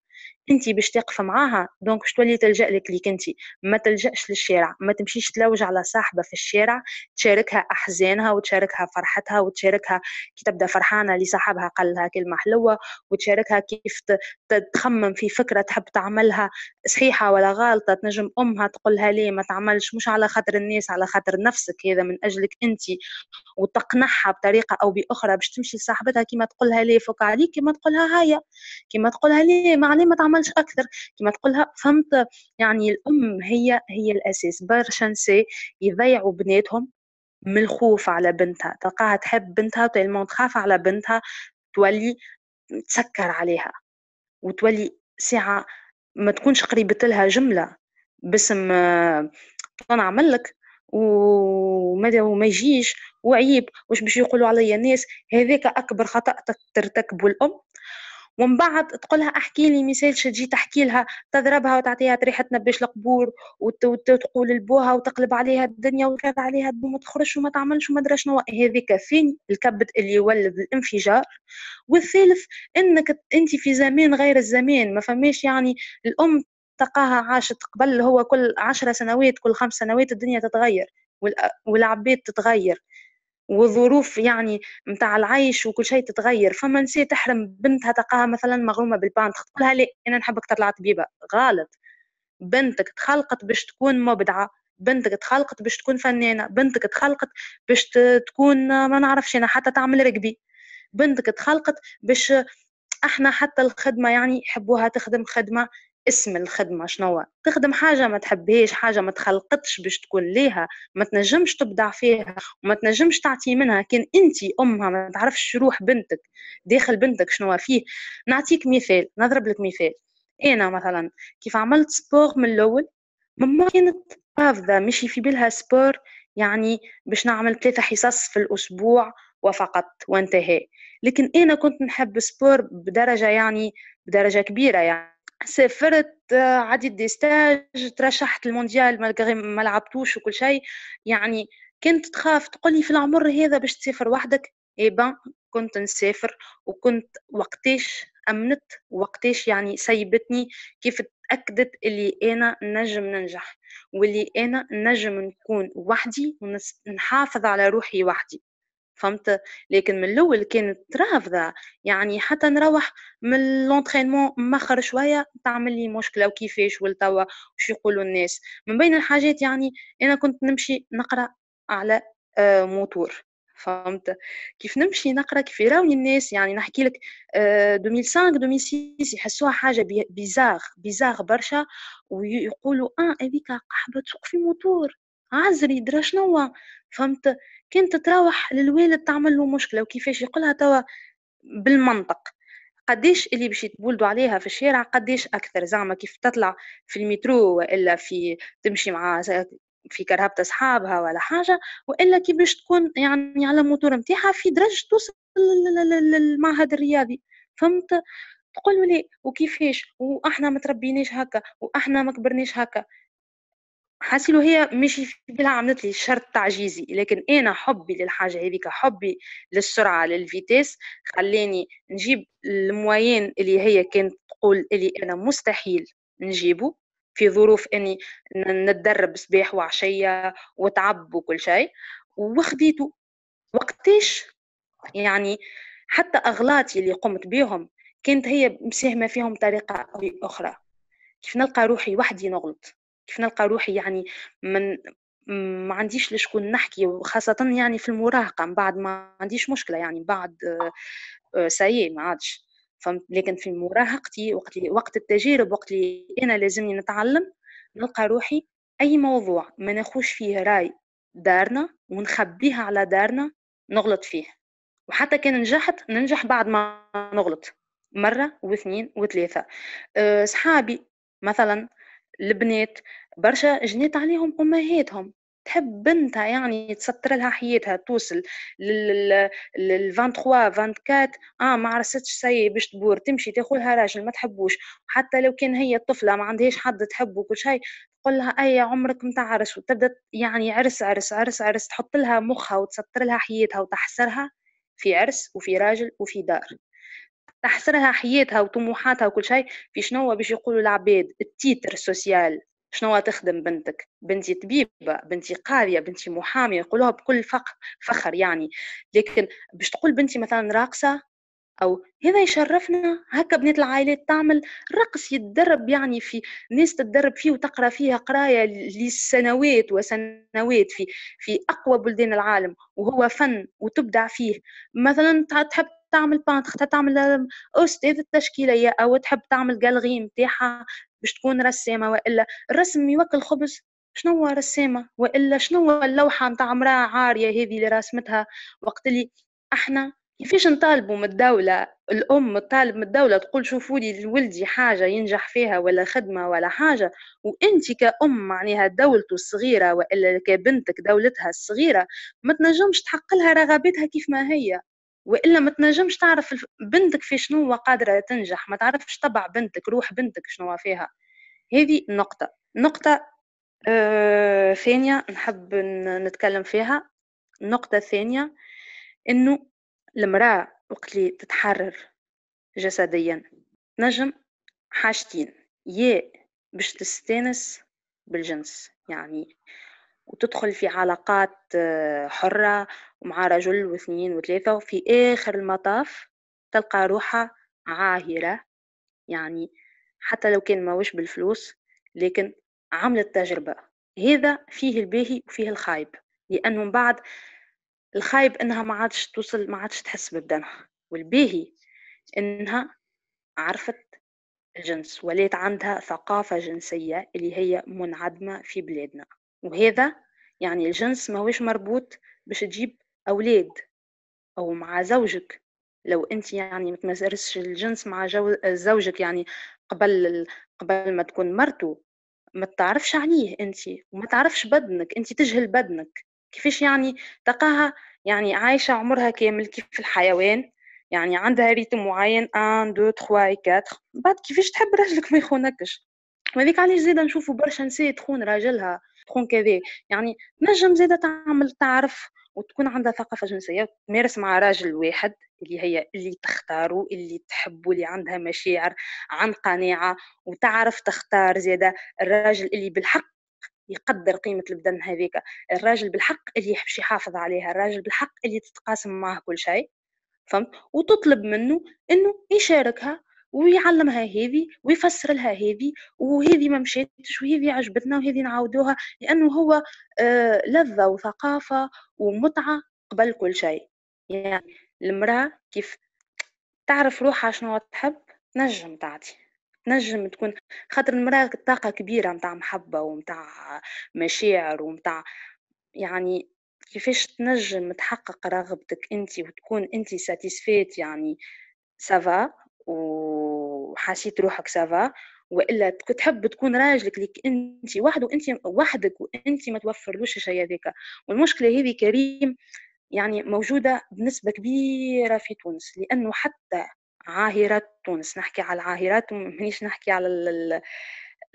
انت باش تقف معاها دونك باش تولي تلجا لك ليك انت ما تلجاش للشارع ما تمشيش تلوج على صاحبه في الشارع تشاركها احزانها وتشاركها فرحتها وتشاركها كي تبدا فرحانه لصاحبها قال لها كلمه حلوه وتشاركها كيف تخمم في فكره تحب تعملها صحيحه ولا غلطه تنجم امها تقولها ليه ما تعملش مش على خاطر الناس على خاطر نفسك هذا من اجلك انت وتقنعها بطريقه او باخرى باش تمشي لصاحبتها كيما تقولها ليه فوق عليك كيما تقولها هيا كيما تقولها ليه ما ما عملش اكثر كما تقولها فهمت يعني الام هي هي الاساس برشا نساء يضيعوا بناتهم من الخوف على بنتها تلقاها تحب بنتها تيلمون تخاف على بنتها تولي تسكر عليها وتولي ساعة ما تكونش قريبة لها جملة باسم نعمل لك وما وما يجيش وعيب واش باش يقولوا عليا الناس هذاك اكبر خطا ترتكبه الام ومن بعد تقول لها احكي لي مثال تجي تحكي لها تضربها وتعطيها ريحه نبش القبور وتقول لبوها وتقلب عليها الدنيا وكذا عليها وما تخرجش وما تعملش وما ادري شنو هذيك فين الكبت اللي يولد الانفجار والثالث انك انت في زمان غير الزمان ما فماش يعني الام تقاها عاشت قبل هو كل عشرة سنوات كل خمس سنوات الدنيا تتغير والعباد تتغير والظروف يعني نتاع العيش وكل شيء تتغير فما نساء تحرم بنتها تلقاها مثلا مغرومه بالبانت تقول لها لا انا نحبك تطلع طبيبه غلط بنتك تخلقت باش تكون مبدعه بنتك تخلقت باش تكون فنانه بنتك تخلقت باش تكون ما نعرفش انا حتى تعمل ركبي بنتك تخلقت باش احنا حتى الخدمه يعني يحبوها تخدم خدمه اسم الخدمة شنو تخدم حاجة ما تحبهاش حاجة ما تخلقتش باش تكون ليها ما تنجمش تبدع فيها وما تنجمش تعطي منها كان انت امها ما تعرفش روح بنتك داخل بنتك شنو فيه نعطيك مثال نضرب لك مثال انا مثلا كيف عملت سبور من الاول ماما كانت رافضة مشي في بالها سبور يعني باش نعمل ثلاثة حصص في الأسبوع وفقط وانتهى لكن أنا كنت نحب سبور بدرجة يعني بدرجة كبيرة يعني سافرت آه، عديت دي ستاج ترشحت المونديال مالغري ما لعبتوش وكل شيء يعني كنت تخاف تقولي في العمر هذا باش تسافر وحدك اي بان كنت نسافر وكنت وقتاش امنت وقتاش يعني سيبتني كيف تاكدت اللي انا نجم ننجح واللي انا نجم نكون وحدي ونحافظ على روحي وحدي فهمت لكن من الاول كانت رافضه يعني حتى نروح من لونترينمون مخر شويه تعمل لي مشكله وكيفاش ولتوا وش يقولوا الناس من بين الحاجات يعني انا كنت نمشي نقرا على آه، موتور فهمت كيف نمشي نقرا كيف يراوني الناس يعني نحكي لك 2005 آه، 2006 يحسوها حاجه بيزاغ بيزاغ برشا ويقولوا اه هذيك قحبه تسوق في موتور عزري درا شنو فهمت كانت تتراوح للوالد تعمل له مشكله وكيفاش يقولها توا بالمنطق قديش اللي باش يتبولدوا عليها في الشارع قديش اكثر زعما كيف تطلع في المترو والا في تمشي مع في كرهبة اصحابها ولا حاجه والا كي باش تكون يعني على الموتور نتاعها في درجه توصل للمعهد الرياضي فهمت تقول لي وكيفاش واحنا ما تربيناش هكا واحنا ما كبرناش هكا حاسيلو هي ماشي في بالها عملت لي شرط تعجيزي لكن انا حبي للحاجه هذيك حبي للسرعه للفيتيس خلاني نجيب الموين اللي هي كانت تقول اللي انا مستحيل نجيبه في ظروف اني نتدرب صباح وعشيه وتعب وكل شيء وخديته وقتاش يعني حتى اغلاطي اللي قمت بهم كانت هي مساهمه فيهم بطريقه او اخرى كيف نلقى روحي وحدي نغلط كيف نلقى روحي يعني من ما عنديش لشكون نحكي وخاصة يعني في المراهقة من بعد ما عنديش مشكلة يعني من بعد آه، آه، سيء ما عادش فهمت لكن في مراهقتي وقت وقت التجارب وقت اللي أنا لازمني نتعلم نلقى روحي أي موضوع ما ناخوش فيه راي دارنا ونخبيها على دارنا نغلط فيه وحتى كان نجحت ننجح بعد ما نغلط مرة واثنين وثلاثة آه، صحابي مثلا البنات برشا جنات عليهم امهاتهم تحب بنتها يعني تسطر لها حياتها توصل لل 23 24 اه ما عرستش سي باش تبور تمشي تاخذها راجل ما تحبوش حتى لو كان هي الطفله ما عندهاش حد تحبه كل شيء تقول لها اي عمرك ما تعرس وتبدا يعني عرس عرس عرس عرس تحط لها مخها وتسطر لها حياتها وتحسرها في عرس وفي راجل وفي دار تحصرها حياتها وطموحاتها وكل شيء في شنو باش يقولوا العباد التيتر السوسيال شنو تخدم بنتك بنتي طبيبه بنتي قاريه بنتي محاميه يقولوها بكل فخر فخر يعني لكن باش تقول بنتي مثلا راقصه او هذا يشرفنا هكا بنات العائلات تعمل رقص يتدرب يعني في ناس تتدرب فيه وتقرا فيها قرايه لسنوات وسنوات في في اقوى بلدان العالم وهو فن وتبدع فيه مثلا تحب تعمل بانتخ تعمل أستاذ التشكيلية أو تحب تعمل جالغي متاعها باش تكون رسامة وإلا الرسم يوكل خبز شنو رسامة وإلا شنو اللوحة نتاع امرأة عارية هذه اللي رسمتها وقت اللي احنا كيفاش نطالبوا من الدولة الأم تطالب من الدولة تقول شوفوا لي لولدي حاجة ينجح فيها ولا خدمة ولا حاجة وأنت كأم معناها دولته الصغيرة وإلا كبنتك دولتها الصغيرة ما تنجمش تحقلها رغباتها كيف ما هي والا ما تنجمش تعرف بنتك في شنو قادره تنجح ما تعرفش طبع بنتك روح بنتك شنو فيها هذه نقطه نقطه آه ثانيه نحب نتكلم فيها النقطه الثانيه انه المراه وقت اللي تتحرر جسديا نجم حاجتين يا باش تستانس بالجنس يعني وتدخل في علاقات آه، حرة مع رجل واثنين وثلاثة وفي آخر المطاف تلقى روحها عاهرة يعني حتى لو كان ماهوش بالفلوس لكن عملت تجربة هذا فيه الباهي وفيه الخايب من بعد الخايب انها ما عادش توصل ما عادش تحس بدنها والباهي انها عرفت الجنس وليت عندها ثقافة جنسية اللي هي منعدمة في بلادنا وهذا يعني الجنس هوش مربوط باش تجيب أولاد أو مع زوجك لو أنت يعني ما تمارسش الجنس مع جو... زوجك يعني قبل قبل ما تكون مرته ما تعرفش عليه أنت وما تعرفش بدنك أنت تجهل بدنك كيفاش يعني تلقاها يعني عايشة عمرها كامل كيف الحيوان يعني عندها ريتم معين 1 2 3 4 بعد كيفاش تحب راجلك ما يخونكش وهذيك علاش زيد نشوفوا برشا نسيت تخون راجلها تكون كذا يعني نجم زادة تعمل تعرف وتكون عندها ثقافة جنسية تمارس مع راجل واحد اللي هي اللي تختاره اللي تحبه اللي عندها مشاعر عن قناعة وتعرف تختار زادا الراجل اللي بالحق يقدر قيمة البدن هذيك الراجل بالحق اللي يحبش يحافظ عليها الراجل بالحق اللي تتقاسم معه كل شيء فهمت وتطلب منه انه يشاركها ويعلمها هذه ويفسر لها هذه وهذه ما مشاتش وهذه عجبتنا وهذه نعاودوها لانه هو آه، لذه وثقافه ومتعه قبل كل شيء يعني المراه كيف تعرف روحها شنو تحب تنجم تعطي تنجم تكون خاطر المراه طاقه كبيره متاع محبه ومتاع مشاعر ومتاع يعني كيفاش تنجم تحقق رغبتك انت وتكون انت ساتيسفيت يعني سافا وحسيت روحك سافا والا تحب تكون راجلك لك انت واحد وانت وحدك وانت ما توفرلوش الشيء هذاك والمشكله هذه كريم يعني موجوده بنسبه كبيره في تونس لانه حتى عاهرات تونس نحكي على العاهرات مانيش نحكي على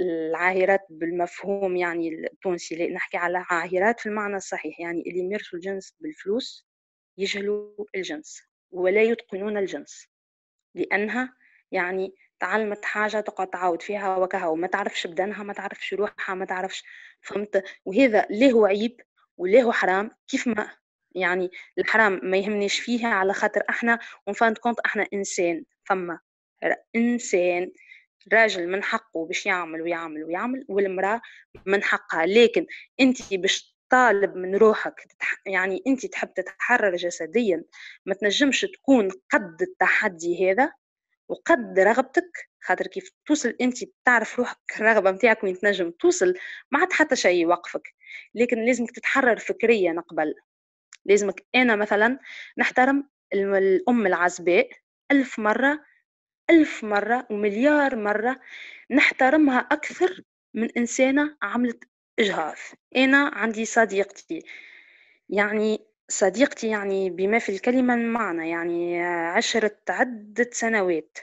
العاهرات بالمفهوم يعني التونسي نحكي على عاهرات في المعنى الصحيح يعني اللي يمارسوا الجنس بالفلوس يجهلوا الجنس ولا يتقنون الجنس لأنها يعني تعلمت حاجة تقعد تعاود فيها وكها ما تعرفش بدنها ما تعرفش روحها ما تعرفش فهمت وهذا ليه هو عيب وليه هو حرام كيف ما يعني الحرام ما يهمنيش فيها على خاطر احنا ونفاند كونت احنا انسان فما انسان راجل من حقه باش يعمل ويعمل ويعمل والمراه من حقها لكن انت باش طالب من روحك يعني انت تحب تتحرر جسديا ما تنجمش تكون قد التحدي هذا وقد رغبتك خاطر كيف توصل انت تعرف روحك الرغبه نتاعك وين تنجم توصل ما عاد حتى شيء يوقفك لكن لازمك تتحرر فكريا قبل لازمك انا مثلا نحترم الام العزباء ألف مرة ألف مرة ومليار مرة نحترمها أكثر من إنسانة عملت إجهاض أنا عندي صديقتي يعني صديقتي يعني بما في الكلمة المعنى يعني عشرت عدة سنوات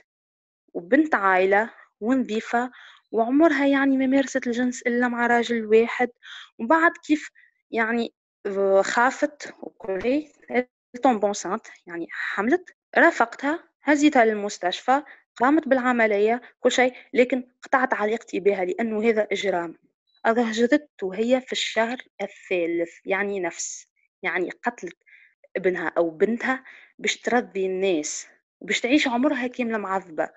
وبنت عائلة ونظيفة وعمرها يعني ما مارست الجنس إلا مع راجل واحد وبعد كيف يعني خافت وكلي طومبون سانت يعني حملت رافقتها هزيتها للمستشفى قامت بالعملية كل شيء لكن قطعت علاقتي بها لأنه هذا إجرام أرهرته هي في الشهر الثالث يعني نفس يعني قتلت ابنها أو بنتها باش ترضي الناس وباش تعيش عمرها كاملة معذبة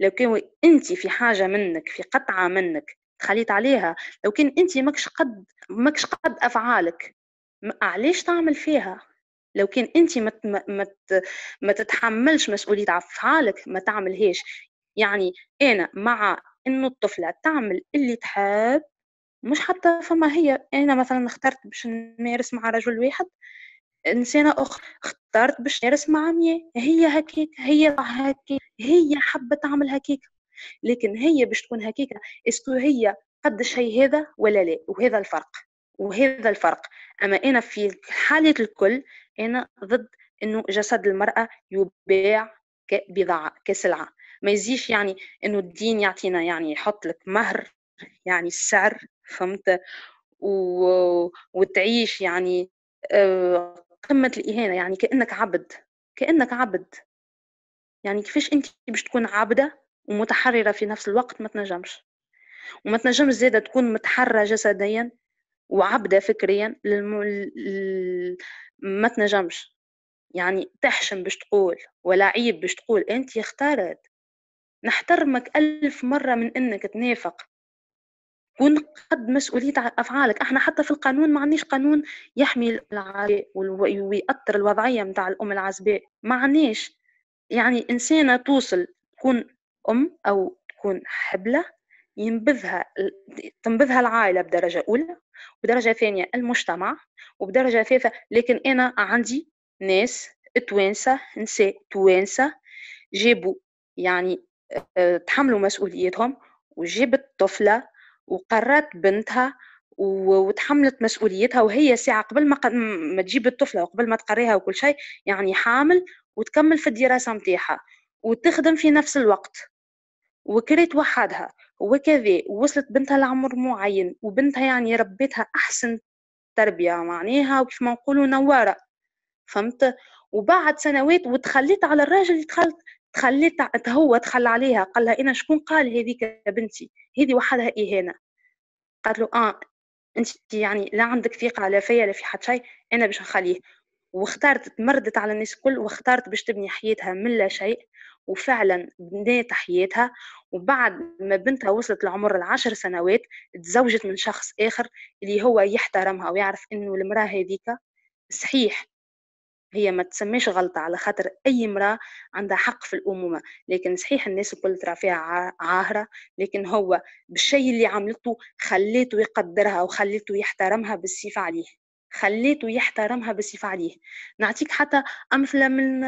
لو كان أنت في حاجة منك في قطعة منك تخليت عليها لو كان أنت ماكش قد ماكش قد أفعالك علاش تعمل فيها لو كان انت ما مت ما تتحملش مسؤوليه افعالك ما تعملهاش يعني انا مع انه الطفله تعمل اللي تحب مش حتى فما هي انا مثلا اخترت باش نمارس مع رجل واحد انسانه اخرى اخترت باش نمارس مع مية هي هكيك هي هكيك هي حابه تعمل هكيك لكن هي باش تكون هكيك اسكو هي قد الشيء هذا ولا لا وهذا الفرق وهذا الفرق اما انا في حاله الكل انا ضد انه جسد المراه يباع كبضاعه كسلعه ما يزيش يعني انه الدين يعطينا يعني يحط لك مهر يعني السعر فهمت و... وتعيش يعني آه، قمة الإهانة يعني كأنك عبد كأنك عبد يعني كيفاش أنت باش تكون عبدة ومتحررة في نفس الوقت ما تنجمش وما تنجمش زادة تكون متحررة جسديا وعبدة فكريا للم... ما تنجمش يعني تحشم باش تقول ولا عيب باش تقول أنت اختارت نحترمك ألف مرة من أنك تنافق كون قد مسؤولية أفعالك احنا حتى في القانون ما عندناش قانون يحمي العزباء ويأثر الوضعية متاع الأم العزباء ما عندناش يعني إنسانة توصل تكون أم أو تكون حبلة ينبذها تنبذها العائلة بدرجة أولى وبدرجة ثانية المجتمع وبدرجة ثالثة لكن أنا عندي ناس توانسة نساء توانسة جابوا يعني آه، تحملوا مسؤوليتهم وجابت طفلة وقررت بنتها وتحملت مسؤوليتها وهي ساعة قبل ما ما تجيب الطفلة وقبل ما تقريها وكل شيء يعني حامل وتكمل في الدراسة متاعها وتخدم في نفس الوقت وكريت وحدها وكذا وصلت بنتها لعمر معين وبنتها يعني ربيتها أحسن تربية معناها وكيف ما نقولوا نوارة فهمت وبعد سنوات وتخليت على الراجل اللي تخليت هو تخلى عليها قال لها انا شكون قال هذيك بنتي هذه وحدها اهانه قالت له اه انت يعني لا عندك ثقه لا فيا لا في حد شيء انا باش نخليه واختارت تمردت على الناس الكل واختارت باش تبني حياتها من لا شيء وفعلا بنيت حياتها وبعد ما بنتها وصلت لعمر العشر سنوات تزوجت من شخص آخر اللي هو يحترمها ويعرف إنه المرأة هذيك صحيح هي ما تسميش غلطة على خاطر أي امرأة عندها حق في الأمومة لكن صحيح الناس الكل ترى فيها عاهرة لكن هو بالشيء اللي عملته خليته يقدرها وخليته يحترمها بالصفة عليه خليته يحترمها بصفة عليه نعطيك حتى أمثلة من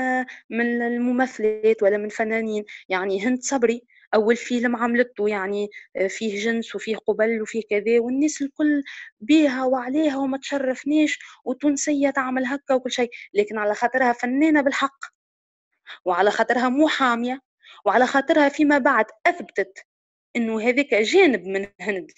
من الممثلات ولا من فنانين يعني هند صبري اول فيلم عملته يعني آه، فيه جنس وفيه قبل وفيه كذا والناس الكل بيها وعليها وما تشرفنيش وتونسيه تعمل هكا وكل شيء لكن على خاطرها فنانه بالحق وعلى خاطرها محاميه وعلى خاطرها فيما بعد اثبتت انه هذاك جانب من هند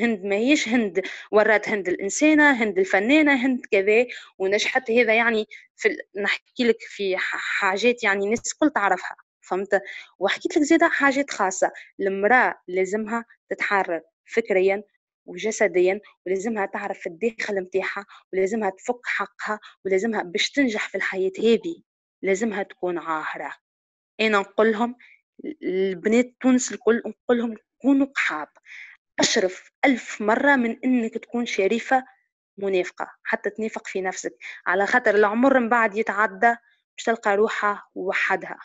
هند ما هيش هند ورات هند الإنسانة هند الفنانة هند كذا ونجحت هذا يعني في نحكي لك في حاجات يعني الناس كل تعرفها فهمت وحكيت لك زيادة حاجات خاصة المرأة لازمها تتحرر فكريا وجسديا ولازمها تعرف في الداخل متاعها ولازمها تفك حقها ولازمها باش تنجح في الحياة هذه لازمها تكون عاهرة أنا نقول لهم البنات تونس الكل نقول لهم كونوا قحاب أشرف ألف مرة من أنك تكون شريفة منافقة حتى تنافق في نفسك على خاطر العمر من بعد يتعدى باش تلقى روحها وحدها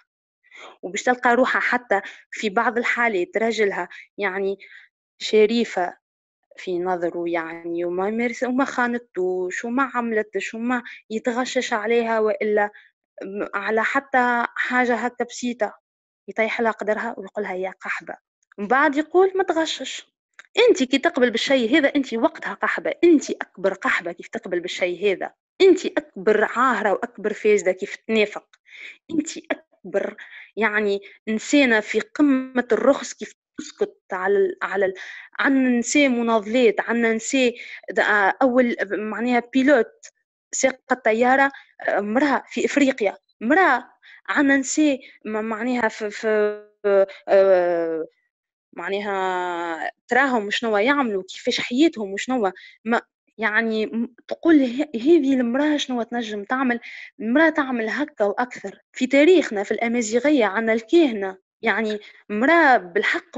وباش تلقى روحها حتى في بعض الحالات رجلها يعني شريفة في نظره يعني وما مرس وما خانتوش وما عملتش وما يتغشش عليها وإلا على حتى حاجة هكا بسيطة يطيح لها قدرها ويقولها يا قحبة من بعد يقول ما تغشش انت كي تقبل بالشيء هذا انت وقتها قحبه انت اكبر قحبه كيف تقبل بالشيء هذا انت اكبر عاهره واكبر فاسده كيف تنافق انت اكبر يعني نسينا في قمه الرخص كيف تسكت على الـ على الـ عن نساء مناضلات عن نساء آه، اول معناها بيلوت سيقة طياره امراه في افريقيا امراه عن نساء معناها في, في آه معناها تراهم شنو يعملوا كيفاش حياتهم وشنو ما يعني تقول هذه المراه شنو تنجم تعمل المراه تعمل هكا واكثر في تاريخنا في الامازيغيه عندنا الكاهنه يعني مرأة بالحق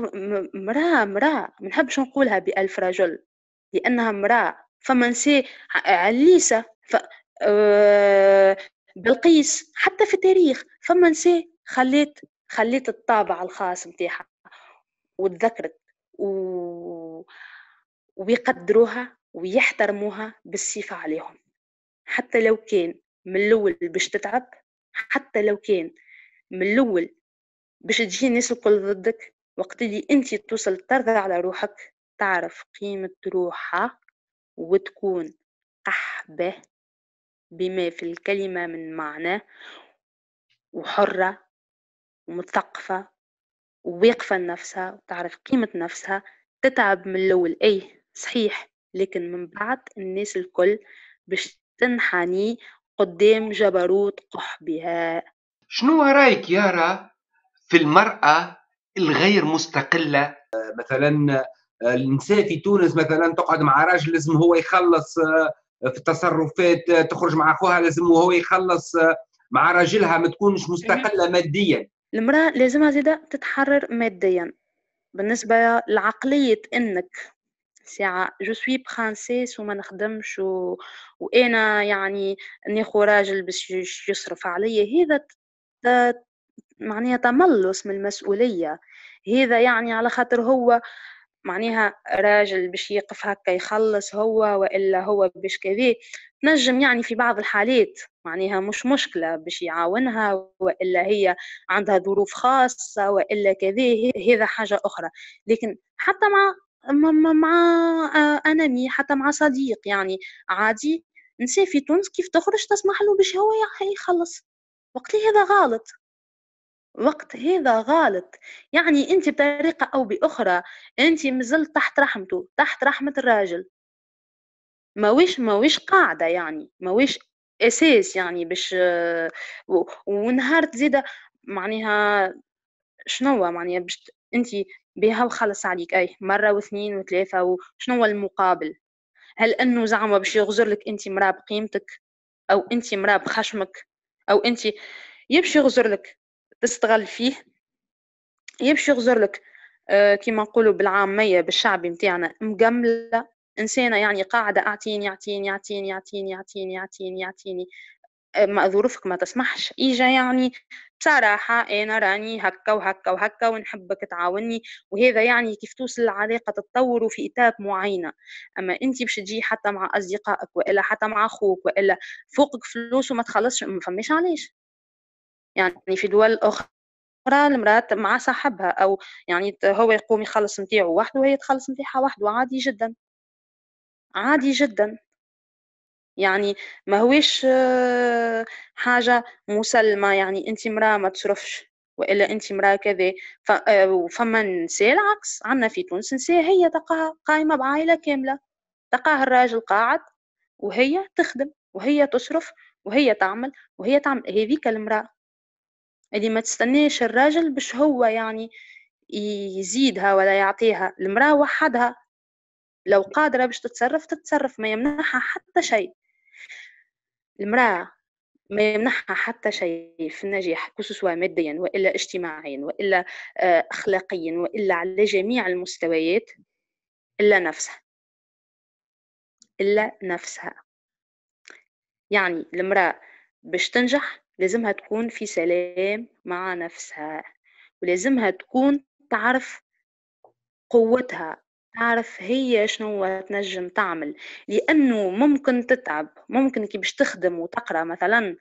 مرأة مرأة ما نحبش نقولها بألف رجل لأنها مرأة فما نسي عليسة ف... آه... بلقيس حتى في التاريخ فما نسي خليت خليت الطابع الخاص نتاعها وتذكرت و... ويقدروها ويحترموها بالصفة عليهم حتى لو كان من الأول باش تتعب حتى لو كان من الأول باش تجي الناس الكل ضدك وقت اللي انت توصل ترضى على روحك تعرف قيمة روحها وتكون قحبة بما في الكلمة من معنى وحرة ومثقفة وواقفة لنفسها وتعرف قيمة نفسها تتعب من الأول أي صحيح لكن من بعد الناس الكل باش تنحني قدام جبروت قحبها شنو رايك يارا في المرأة الغير مستقلة مثلا آه، النساء في تونس مثلا تقعد مع راجل لازم هو يخلص آه، في التصرفات آه، تخرج مع اخوها لازم هو يخلص مع راجلها ما تكونش مستقلة ماديا المرأة لازمها زيدا تتحرر ماديا بالنسبة لعقلية انك ساعة جو سوي برانسيس وما نخدمش و... وانا يعني ناخو راجل باش يصرف عليا هذا ت... معناها تملص من المسؤولية هذا يعني على خاطر هو معناها راجل باش يقف هكا يخلص هو والا هو باش كذا تنجم يعني في بعض الحالات معناها مش مشكله باش يعاونها والا هي عندها ظروف خاصه والا كذا هذا حاجه اخرى لكن حتى مع مع آه، انا مي حتى مع صديق يعني عادي نسي في تونس كيف تخرج تسمح له باش هو يخلص وقت هذا غلط وقت هذا غلط يعني انت بطريقه او باخرى انت مازلت تحت رحمته تحت رحمه الراجل ما ويش قاعده يعني ويش اساس يعني باش ونهار تزيد معناها شنو معناها باش انت بها وخلص عليك اي مره واثنين وثلاثه وشنو هو المقابل هل انه زعما باش يغزر لك انت مراه بقيمتك او انت مراه بخشمك او انت يبش يغزر لك تستغل فيه يبش يغزر لك آه كيما نقولوا بالعاميه بالشعبي نتاعنا مجمله انسانه يعني قاعده اعطيني اعطيني اعطيني اعطيني اعطيني اعطيني آه، ما ظروفك ما تسمحش إيجا يعني بصراحة أنا راني هكا وهكا وهكا ونحبك تعاوني وهذا يعني كيف توصل العلاقة تتطور في إتاب معينة أما أنت باش تجي حتى مع أصدقائك وإلا حتى مع أخوك وإلا فوقك فلوس وما تخلصش ما فماش علاش يعني في دول أخرى المرأة مع صاحبها أو يعني هو يقوم يخلص نتاعو وحده وهي تخلص نتاعها وحده عادي جدا عادي جدا يعني ما هوش آه، حاجة مسلمة يعني أنت مرأة ما تصرفش والا انت مراه كذا آه، فما نساء العكس عندنا في تونس نساء هي تلقاها قائمه بعائله كامله تلقاها الراجل قاعد وهي تخدم وهي تصرف وهي تعمل وهي تعمل هذيك المراه اللي ما تستناش الراجل باش هو يعني يزيدها ولا يعطيها المراه وحدها لو قادره باش تتصرف تتصرف ما يمنعها حتى شيء المرأة ما يمنحها حتى شيء في النجاح كو ماديا والا اجتماعيا والا آه، اخلاقيا والا على جميع المستويات الا نفسها الا نفسها يعني المراه باش تنجح لازمها تكون في سلام مع نفسها ولازمها تكون تعرف قوتها تعرف هي شنو تنجم تعمل لانه ممكن تتعب ممكن كي باش تخدم وتقرا مثلا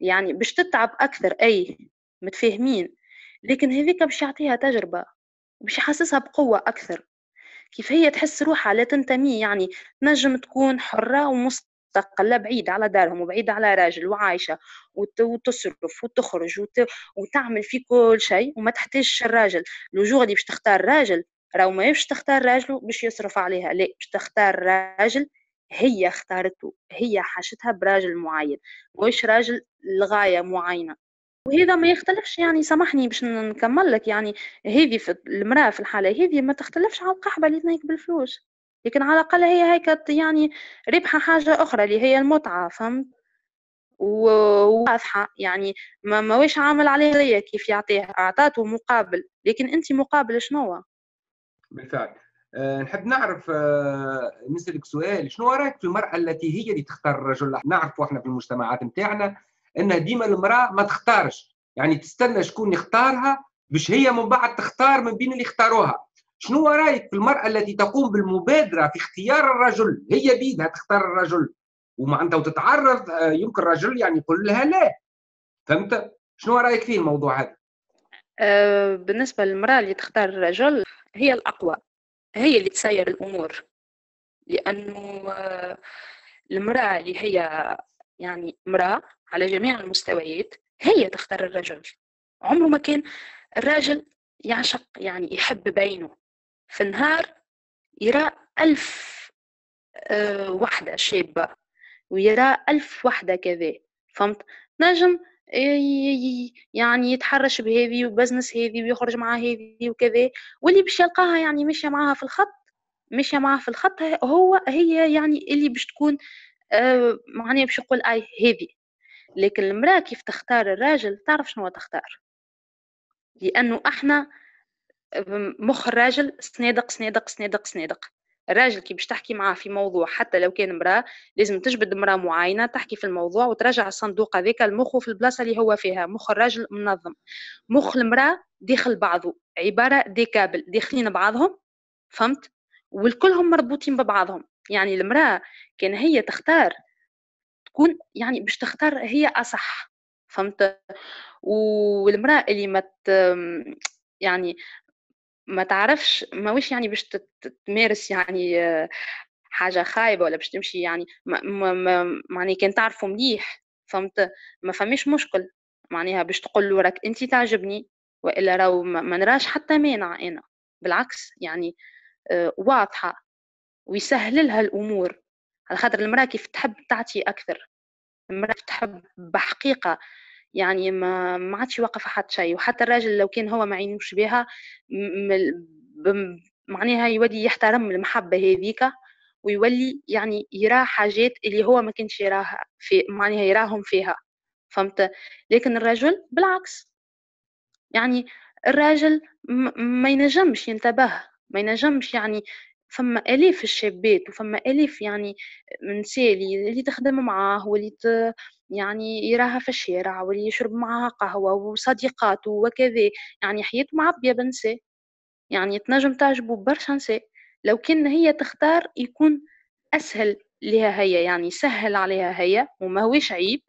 يعني باش تتعب اكثر اي متفاهمين لكن هذيك باش يعطيها تجربه باش يحسسها بقوه اكثر كيف هي تحس روحها لا تنتمي يعني تنجم تكون حره ومستقله بعيدة على دارهم وبعيدة على راجل وعايشة وتصرف وتخرج وتعمل في كل شيء وما تحتاجش الراجل لو جوغ اللي باش تختار راجل راهو ماهيش تختار راجله باش يصرف عليها لا باش تختار راجل هي اختارته هي حاشتها براجل معين واش راجل لغاية معينة وهذا ما يختلفش يعني سامحني باش نكمل لك يعني هذه في المرأة في الحالة هذه ما تختلفش على القحبة اللي تنيك بالفلوس لكن على الأقل هي هيك يعني ربحة حاجة أخرى اللي هي المتعة فهمت وواضحة يعني ما واش عامل عليها كيف يعطيها أعطاته مقابل لكن أنت مقابل شنو بالفعل آه، نحب نعرف آه، نسالك سؤال شنو رايك في المراه التي هي اللي تختار الرجل نعرفوا احنا في المجتمعات نتاعنا ان ديما المراه ما تختارش يعني تستنى شكون يختارها باش هي من بعد تختار من بين اللي اختاروها شنو رايك في المراه التي تقوم بالمبادره في اختيار الرجل هي بيدها تختار الرجل ومعناتها وتتعرض آه، يمكن الرجل يعني يقول لها لا فهمت شنو رايك في الموضوع هذا بالنسبه للمراه اللي تختار الرجل هي الأقوى هي اللي تسير الأمور لأنه آه، المرأة اللي هي يعني مرأة على جميع المستويات هي تختار الرجل عمره ما كان الراجل يعشق يعني يحب بينه في النهار يرى ألف آه، وحدة شابة ويرى ألف وحدة كذا فهمت نجم إيه، يعني يتحرش بهذه وبزنس هذه ويخرج مع هذه وكذا واللي باش يلقاها يعني ماشيه معاها في الخط ماشيه معاها في الخط هو هي يعني اللي باش تكون آه، معناها باش يقول اي هذه لكن المراه كيف تختار الراجل تعرف شنو تختار لانه احنا آه، مخ الراجل سنادق سنادق سنادق سنادق الراجل كي باش تحكي معاه في موضوع حتى لو كان مراه لازم تجبد مراه معينه تحكي في الموضوع وترجع الصندوق هذاك المخ في البلاصه اللي هو فيها مخ الراجل منظم مخ المراه داخل بعضه عباره دي كابل داخلين بعضهم فهمت والكلهم مربوطين ببعضهم يعني المراه كان هي تختار تكون يعني باش تختار هي اصح فهمت والمراه اللي ما يعني ما تعرفش ما ماهوش يعني باش تمارس يعني آه، حاجه خايبه ولا باش تمشي يعني معني كان تعرفه مليح فهمت ما فماش مشكل معناها باش تقول له راك انت تعجبني والا راهو ما نراش حتى مانع انا بالعكس يعني آه، واضحه ويسهل لها الامور على خاطر المراه كيف تحب تعطي اكثر المراه تحب بحقيقه يعني ما ما عادش يوقف حد شيء وحتى الراجل لو كان هو ما عينوش بها معناها يودي يحترم المحبه هذيك ويولي يعني يرى حاجات اللي هو ما كانش يراها في معناها يراهم فيها فهمت لكن الرجل بالعكس يعني الراجل ما ينجمش ينتبه ما ينجمش يعني فما الاف الشابات وفما الاف يعني النساء اللي تخدم معاه واللي ت... يعني يراها في الشارع واللي يشرب معها قهوة وصديقاته وكذا يعني حياته معبية بنساء يعني تنجم تعجبه برشا نساء لو كان هي تختار يكون أسهل لها هي يعني سهل عليها هي وما هوش عيب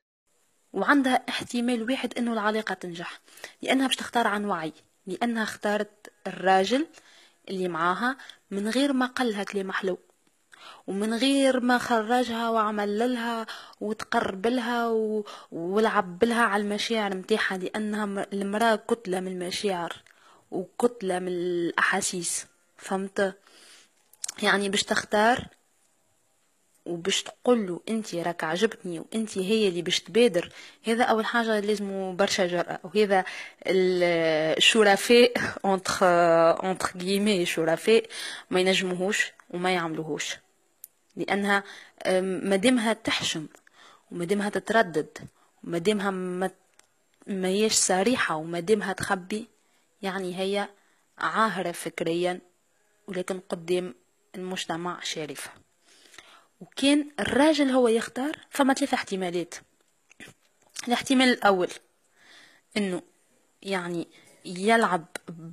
وعندها احتمال واحد انه العلاقة تنجح لأنها باش تختار عن وعي لأنها اختارت الراجل اللي معاها من غير ما قلها كلمة حلو ومن غير ما خرجها وعمل لها وتقرب لها و... ولعب لها على المشاعر متاعها لانها المراه كتله من المشاعر وكتله من الاحاسيس فهمت يعني باش تختار وباش تقول له انت راك عجبتني وانت هي اللي باش تبادر هذا اول حاجه لازم برشا جرأه وهذا الشرفاء اونتر اونتر جيمي ما ينجموهوش وما يعملوهوش لأنها مادامها تحشم ومادامها تتردد ومادامها ما هيش صريحة ومادامها تخبي يعني هي عاهرة فكريا ولكن قدام المجتمع شريفة وكان الراجل هو يختار فما ثلاثة احتمالات الاحتمال الأول أنه يعني يلعب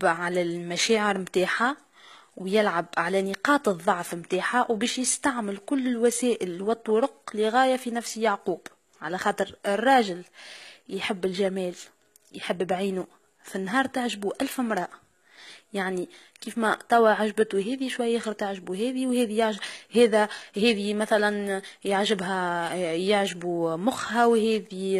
على المشاعر متاعها ويلعب على نقاط الضعف متاعها وباش يستعمل كل الوسائل والطرق لغاية في نفس يعقوب على خاطر الراجل يحب الجمال يحب بعينه في النهار تعجبه ألف امرأة يعني كيف ما توا عجبته هذه شوية اخر تعجبه هذه وهذه يعجب هذا هذه مثلا يعجبها يعجبه مخها وهذه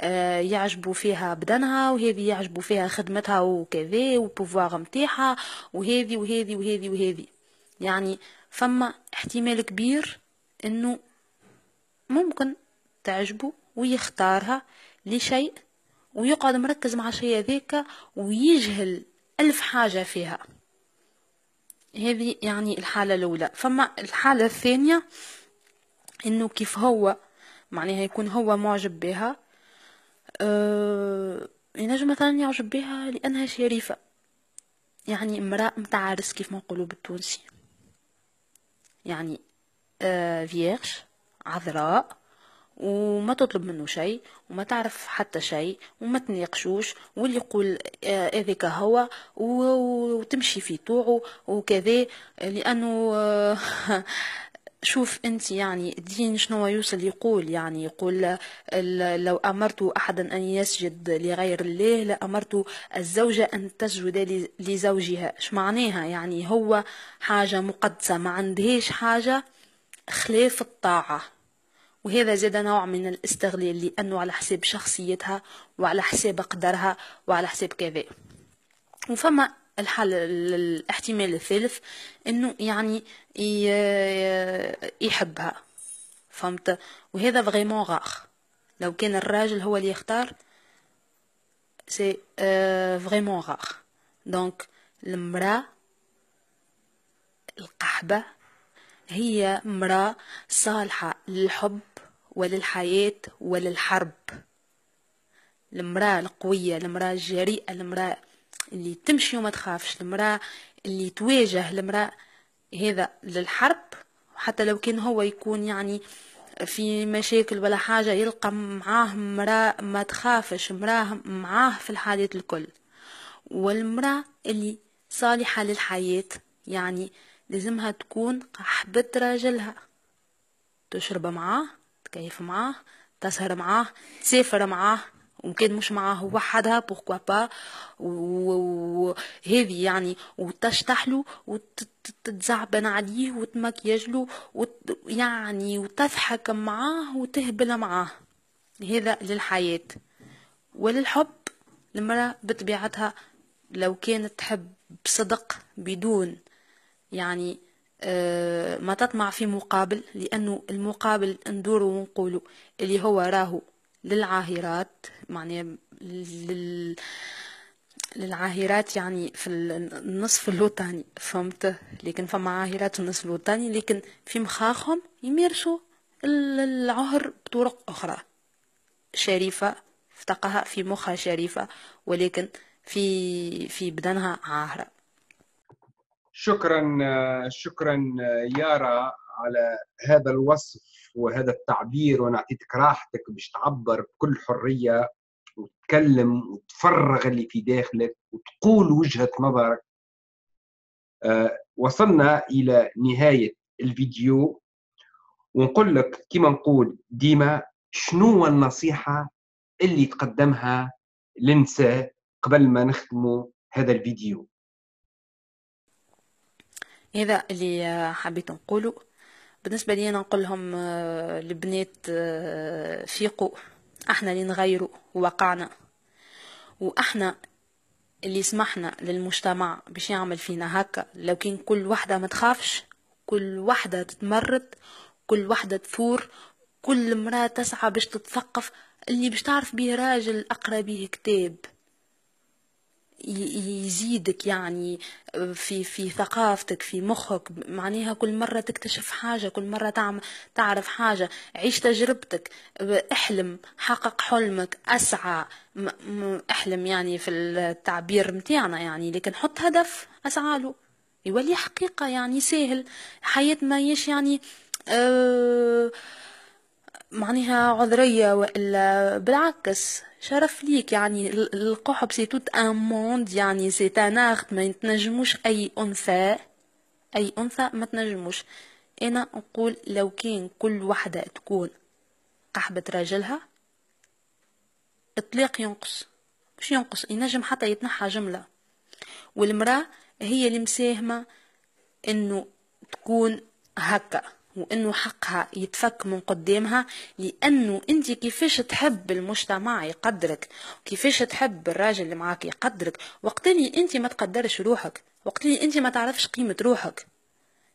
آه، يعجبه فيها بدنها وهذه يعجبه فيها خدمتها وكذا وبوفوار نتاعها وهذه وهذه وهذه وهذه يعني فما احتمال كبير انه ممكن تعجبه ويختارها لشيء ويقعد مركز مع الشيء هذاك ويجهل ألف حاجة فيها هذه يعني الحالة الأولى فما الحالة الثانية إنه كيف هو معناها يكون هو معجب بها أه ينجم مثلا يعجب بها لأنها شريفة يعني امرأة متعارس كيف ما نقولوا بالتونسي يعني آه فيرش عذراء وما تطلب منه شيء وما تعرف حتى شيء وما تناقشوش واللي يقول آه، هذاك آه هو وتمشي في طوعه وكذا لانه آه [LAUGHS] شوف انت يعني الدين شنو يوصل يقول يعني يقول لو امرت احدا ان يسجد لغير الله لامرت الزوجه ان تسجد لزوجها اش معناها يعني هو حاجه مقدسه ما عندهاش حاجه خلاف الطاعه وهذا زاد نوع من الاستغلال لأنه على حساب شخصيتها وعلى حساب قدرها وعلى حساب كذا وفما الحل الاحتمال الثالث انه يعني يحبها فهمت وهذا فريمون غاخ لو كان الراجل هو اللي يختار سي فريمون غاخ دونك المراه القحبه هي امرأة صالحة للحب وللحياة وللحرب المرأة القوية المرأة الجريئة المرأة اللي تمشي وما تخافش المرأة اللي تواجه المرأة هذا للحرب حتى لو كان هو يكون يعني في مشاكل ولا حاجة يلقى معاه مرأة ما تخافش مرأة معاه في الحالات الكل والمرأة اللي صالحة للحياة يعني لازمها تكون حبت راجلها تشرب معاه تكيف معاه تسهر معاه تسافر معاه وكان مش معاه وحدها بوركوا با وهذه يعني وتشتحله وتتزعبن عليه وتمكيجله وت يعني وتضحك معاه وتهبل معاه هذا للحياة وللحب المرأة بطبيعتها لو كانت تحب بصدق بدون يعني آه، ما تطمع في مقابل لأنه المقابل ندور ونقولوا اللي هو راهو للعاهرات معناه لل... للعاهرات يعني في النصف اللوطاني فهمت لكن فما عاهرات النصف اللوطاني لكن في مخاخهم يمارسوا العهر بطرق أخرى شريفة افتقها في مخها شريفة ولكن في في بدنها عاهرة شكرا شكرا يارا على هذا الوصف وهذا التعبير وانا اعطيتك راحتك باش تعبر بكل حريه وتكلم وتفرغ اللي في داخلك وتقول وجهه نظرك آه، وصلنا الى نهايه الفيديو ونقول لك كما نقول ديما شنو النصيحه اللي تقدمها للنساء قبل ما نختموا هذا الفيديو هذا اللي حبيت نقوله بالنسبه لي انا نقول لهم آه، البنات آه، فيقوا احنا اللي نغيروا وقعنا واحنا اللي سمحنا للمجتمع باش يعمل فينا هكا لو كان كل وحده ما تخافش كل وحده تتمرد كل وحده تثور كل مراه تسعى باش تتثقف اللي باش تعرف بيه راجل اقرا بيه كتاب يزيدك يعني آه، في في ثقافتك في مخك معناها كل مره تكتشف حاجه كل مره تعم تعرف حاجه عيش تجربتك آه، احلم حقق حلمك اسعى احلم يعني في التعبير متاعنا يعني لكن حط هدف اسعى له يولي حقيقه يعني سهل حياه ما يعني أه معناها عذرية وإلا بالعكس شرف ليك يعني القحب سي توت ان موند يعني سي ان ما تنجموش أي أنثى أي أنثى ما تنجموش أنا نقول لو كان كل وحدة تكون قحبة راجلها إطلاق ينقص مش ينقص ينجم حتى يتنحى جملة والمرأة هي اللي مساهمة إنه تكون هكا وانه حقها يتفك من قدامها لانه انت كيفاش تحب المجتمع يقدرك كيفاش تحب الراجل اللي معاك يقدرك وقتني انت ما تقدرش روحك وقتني انت ما تعرفش قيمه روحك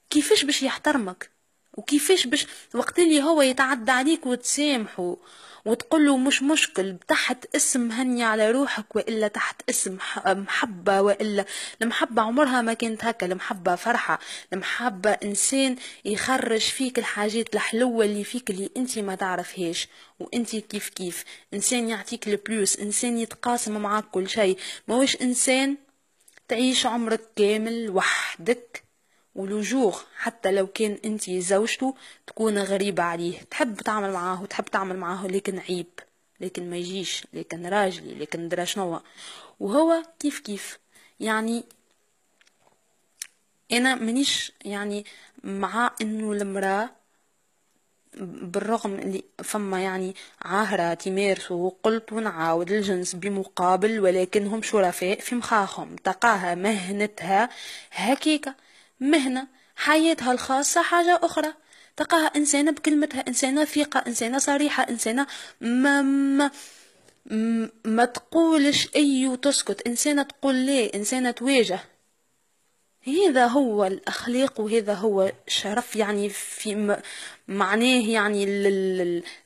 كيفاش باش يحترمك وكيفاش باش وقت اللي هو يتعدى عليك وتسامحه وتقول له مش مشكل تحت اسم هني على روحك والا تحت اسم محبه والا المحبه عمرها ما كانت هكا المحبه فرحه المحبه انسان يخرج فيك الحاجات الحلوه اللي فيك اللي انت ما تعرفهاش وانت كيف كيف انسان يعطيك البلوس انسان يتقاسم معاك كل شيء ماهوش انسان تعيش عمرك كامل وحدك ولو حتى لو كان انت زوجته تكون غريبة عليه تحب تعمل معاه وتحب تعمل معاه لكن عيب لكن ما يجيش لكن راجلي لكن درا شنو وهو كيف كيف يعني انا مانيش يعني مع انه المراه بالرغم اللي فما يعني عاهرات يمارسوا وقلت ونعاود الجنس بمقابل ولكنهم شرفاء في مخاخهم تقاها مهنتها هكيكه مهنة حياتها الخاصة حاجة أخرى تلقاها إنسانة بكلمتها إنسانة ثقة إنسانة صريحة إنسانة ما ما ما تقولش أي وتسكت إنسانة تقول لي إنسانة تواجه هذا هو الأخلاق وهذا هو شرف يعني في معناه يعني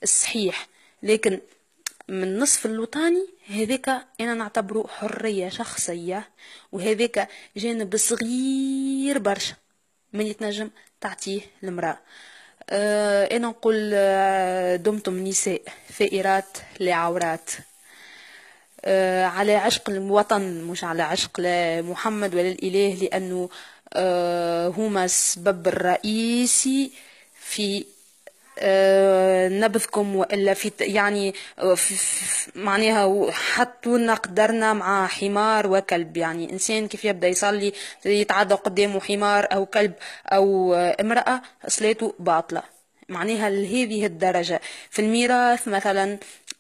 الصحيح لكن من نصف اللوطاني هذيك انا نعتبره حريه شخصيه وهذيك جانب صغير برشا من يتنجم تعطيه المراه آه، انا نقول آه، دمتم نساء فائرات لعورات آه، على عشق الوطن مش على عشق لمحمد ولا الاله لانه هما السبب الرئيسي في آه، نبذكم والا في يعني آه، في معناها حطونا قدرنا مع حمار وكلب يعني انسان كيف يبدا يصلي يتعدى قدامه حمار او كلب او آه، امراه صلاته باطله معناها لهذه الدرجه في الميراث مثلا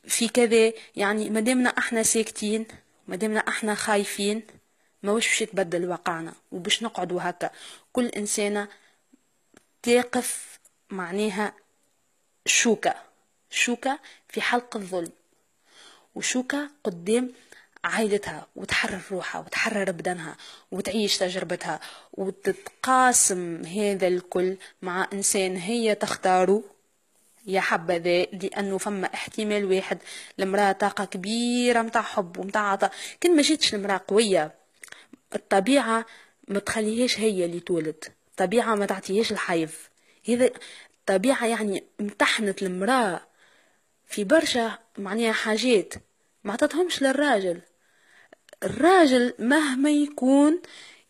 في كذا يعني مادامنا احنا ساكتين مادامنا احنا خايفين ما وش باش يتبدل واقعنا وباش نقعدوا هكا كل انسانه تقف معناها شوكة شوكة في حلق الظلم وشوكة قدام عائلتها وتحرر روحها وتحرر بدنها وتعيش تجربتها وتتقاسم هذا الكل مع إنسان هي تختاره يا حبذا لأنه فما احتمال واحد لمرأة طاقة كبيرة متاع حب ومتاع عطاء كان ما جيتش لمرأة قوية الطبيعة ما تخليهاش هي اللي تولد الطبيعة ما تعطيهاش الحيض هذا الطبيعة يعني امتحنت المرأة في برشا معناها حاجات ما عطتهمش للراجل الراجل مهما يكون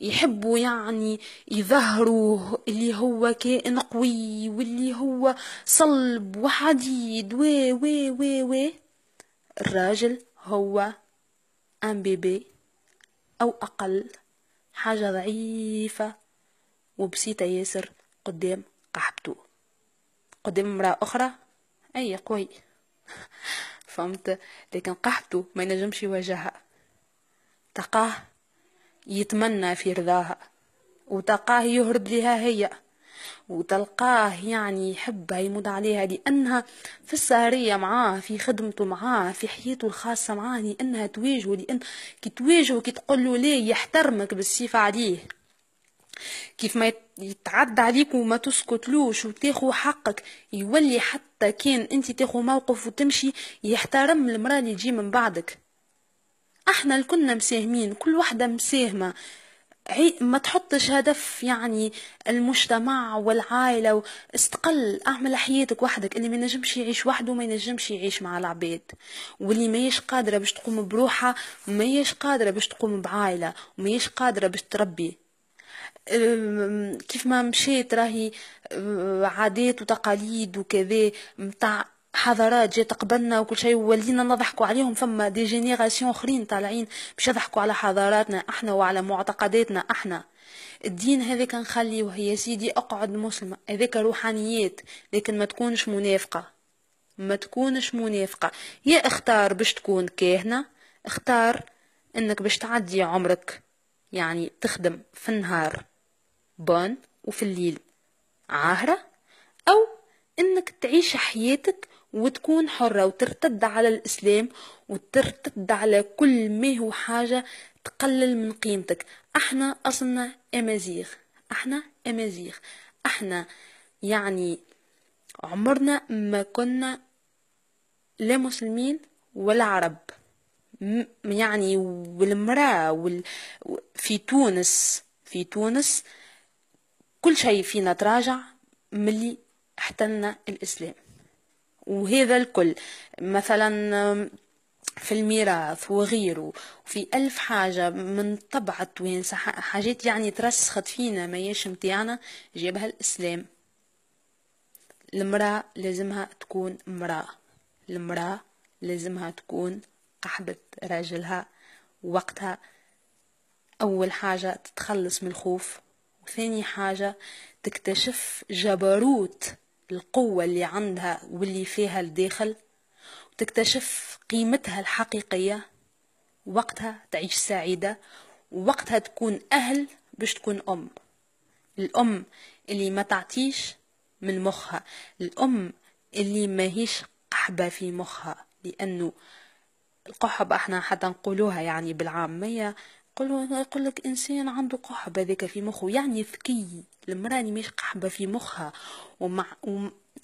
يحبوا يعني يظهروا اللي هو كائن قوي واللي هو صلب وحديد و و و و الراجل هو ام بيبي او اقل حاجه ضعيفه وبسيطه ياسر قدام قحبته قدام امرأة أخرى أي قوي فهمت لكن قحبته ما ينجمش يواجهها تقاه يتمنى في رضاها وتلقاه يهرب لها هي وتلقاه يعني يحبها يمد عليها لأنها في السهرية معاه في خدمته معاه في حياته الخاصة معاه لأنها تواجهه لأن كي تواجهه كي تقول له ليه يحترمك بالصفة عليه كيف ما يت... يتعدى عليك وما تسكتلوش وتاخو حقك يولي حتى كان انت تاخو موقف وتمشي يحترم المرأة اللي تجي من بعدك احنا الكلنا مساهمين كل واحدة مساهمة ما تحطش هدف يعني المجتمع والعائلة استقل اعمل حياتك وحدك اللي ما ينجمش يعيش وحده ما ينجمش يعيش مع العباد واللي ما يش قادرة باش تقوم بروحها ما يش قادرة باش تقوم بعائلة وما يش قادرة باش تربي كيف ما مشيت راهي آه، عادات وتقاليد وكذا متاع حضارات جات قبلنا وكل شيء وولينا نضحكوا عليهم فما دي جينيراسيون اخرين طالعين باش يضحكوا على حضاراتنا احنا وعلى معتقداتنا احنا الدين هذاك نخليه يا سيدي اقعد مسلمة هذاك روحانيات لكن ما تكونش منافقة ما تكونش منافقة يا اختار باش تكون كاهنة اختار انك باش تعدي عمرك يعني تخدم في النهار بان وفي الليل عاهرة أو إنك تعيش حياتك وتكون حرة وترتد على الإسلام وترتد على كل ما هو حاجة تقلل من قيمتك احنا أصلنا أمازيغ احنا أمازيغ احنا يعني عمرنا ما كنا لا مسلمين ولا عرب يعني والمرأة وال... في تونس في تونس كل شيء فينا تراجع ملي احتلنا الإسلام وهذا الكل مثلا في الميراث وغيره وفي ألف حاجة من طبع التوانسة حاجات يعني ترسخت فينا ما ياش متاعنا جابها الإسلام المرأة لازمها تكون مرأة المرأة لازمها تكون قحبة راجلها وقتها أول حاجة تتخلص من الخوف ثاني حاجة تكتشف جبروت القوة اللي عندها واللي فيها الداخل وتكتشف قيمتها الحقيقية وقتها تعيش سعيدة وقتها تكون أهل باش تكون أم الأم اللي ما تعطيش من مخها الأم اللي ماهيش قحبة في مخها لأنه القحبة احنا حتى نقولوها يعني بالعامية قل له يقول لك انسان عنده قحبه ذاك في مخه يعني ذكي المراه اللي مش قحبه في مخها ومع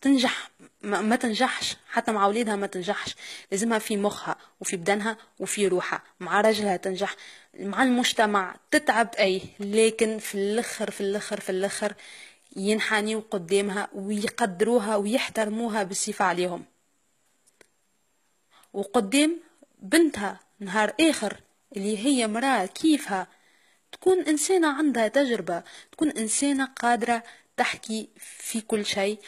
تنجح ما, ما تنجحش حتى مع اولادها ما تنجحش لازمها في مخها وفي بدنها وفي روحها مع رجلها تنجح مع المجتمع تتعب اي لكن في الاخر في الاخر في الاخر ينحنيو قدامها ويقدروها ويحترموها بالصفة عليهم وقدام بنتها نهار آخر اللي هي مرأة كيفها تكون إنسانة عندها تجربة تكون إنسانة قادرة تحكي في كل شيء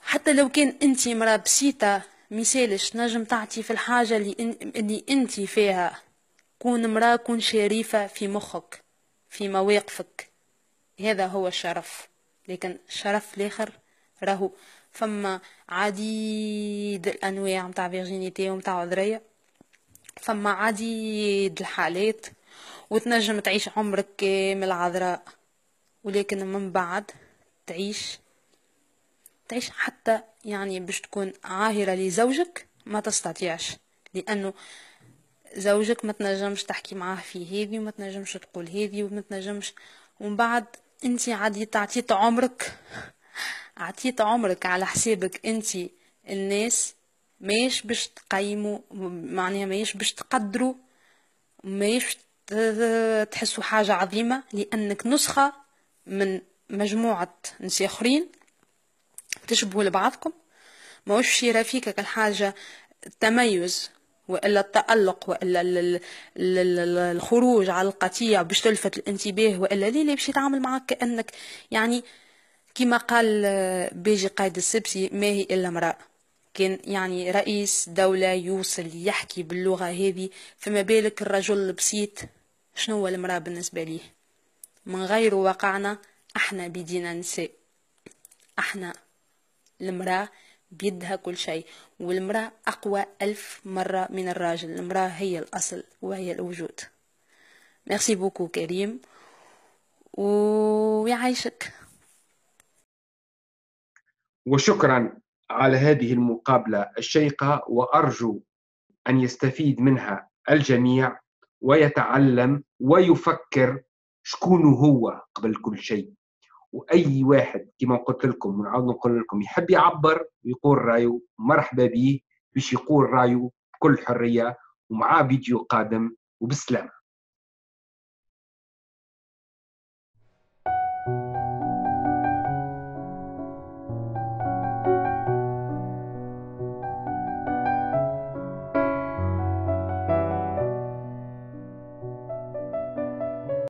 حتى لو كان أنت مرأة بسيطة مثالش نجم تعطي في الحاجة اللي, أنت فيها كون مرأة كون شريفة في مخك في مواقفك هذا هو الشرف لكن الشرف الآخر راهو فما عديد الأنواع متاع فيرجينيتي ومتاع عذرية ثم عديد الحالات وتنجم تعيش عمرك كامل عذراء ولكن من بعد تعيش تعيش حتى يعني باش تكون عاهرة لزوجك ما تستطيعش لأنه زوجك ما تنجمش تحكي معاه في هذه وما تنجمش تقول هذه وما تنجمش ومن بعد انت عادي عطيت عمرك [LAUGHS] عطيت عمرك على حسابك انت الناس ماهيش باش تقيموا معناها ماهيش باش تقدروا ماهيش تحسوا حاجة عظيمة لأنك نسخة من مجموعة نساء آخرين تشبهوا لبعضكم ماهوش شي فيك الحاجة التميز والا التألق والا الخروج على القطيع باش تلفت الانتباه والا لا باش يتعامل معك كانك يعني كما قال آه، بيجي قائد السبسي ما هي الا امراه كان يعني رئيس دولة يوصل يحكي باللغة هذه فما بالك الرجل البسيط شنو هو المرأة بالنسبة ليه من غير واقعنا احنا بيدينا نساء احنا المرأة بيدها كل شيء والمرأة أقوى ألف مرة من الراجل المرأة هي الأصل وهي الوجود ميرسي بوكو كريم ويعيشك وشكرا على هذه المقابلة الشيقة وأرجو أن يستفيد منها الجميع ويتعلم ويفكر شكون هو قبل كل شيء واي واحد كما قلت لكم ونعاود نقول لكم يحب يعبر ويقول رايه مرحبا به باش يقول رايه بكل حريه ومعاه فيديو قادم وبالسلامه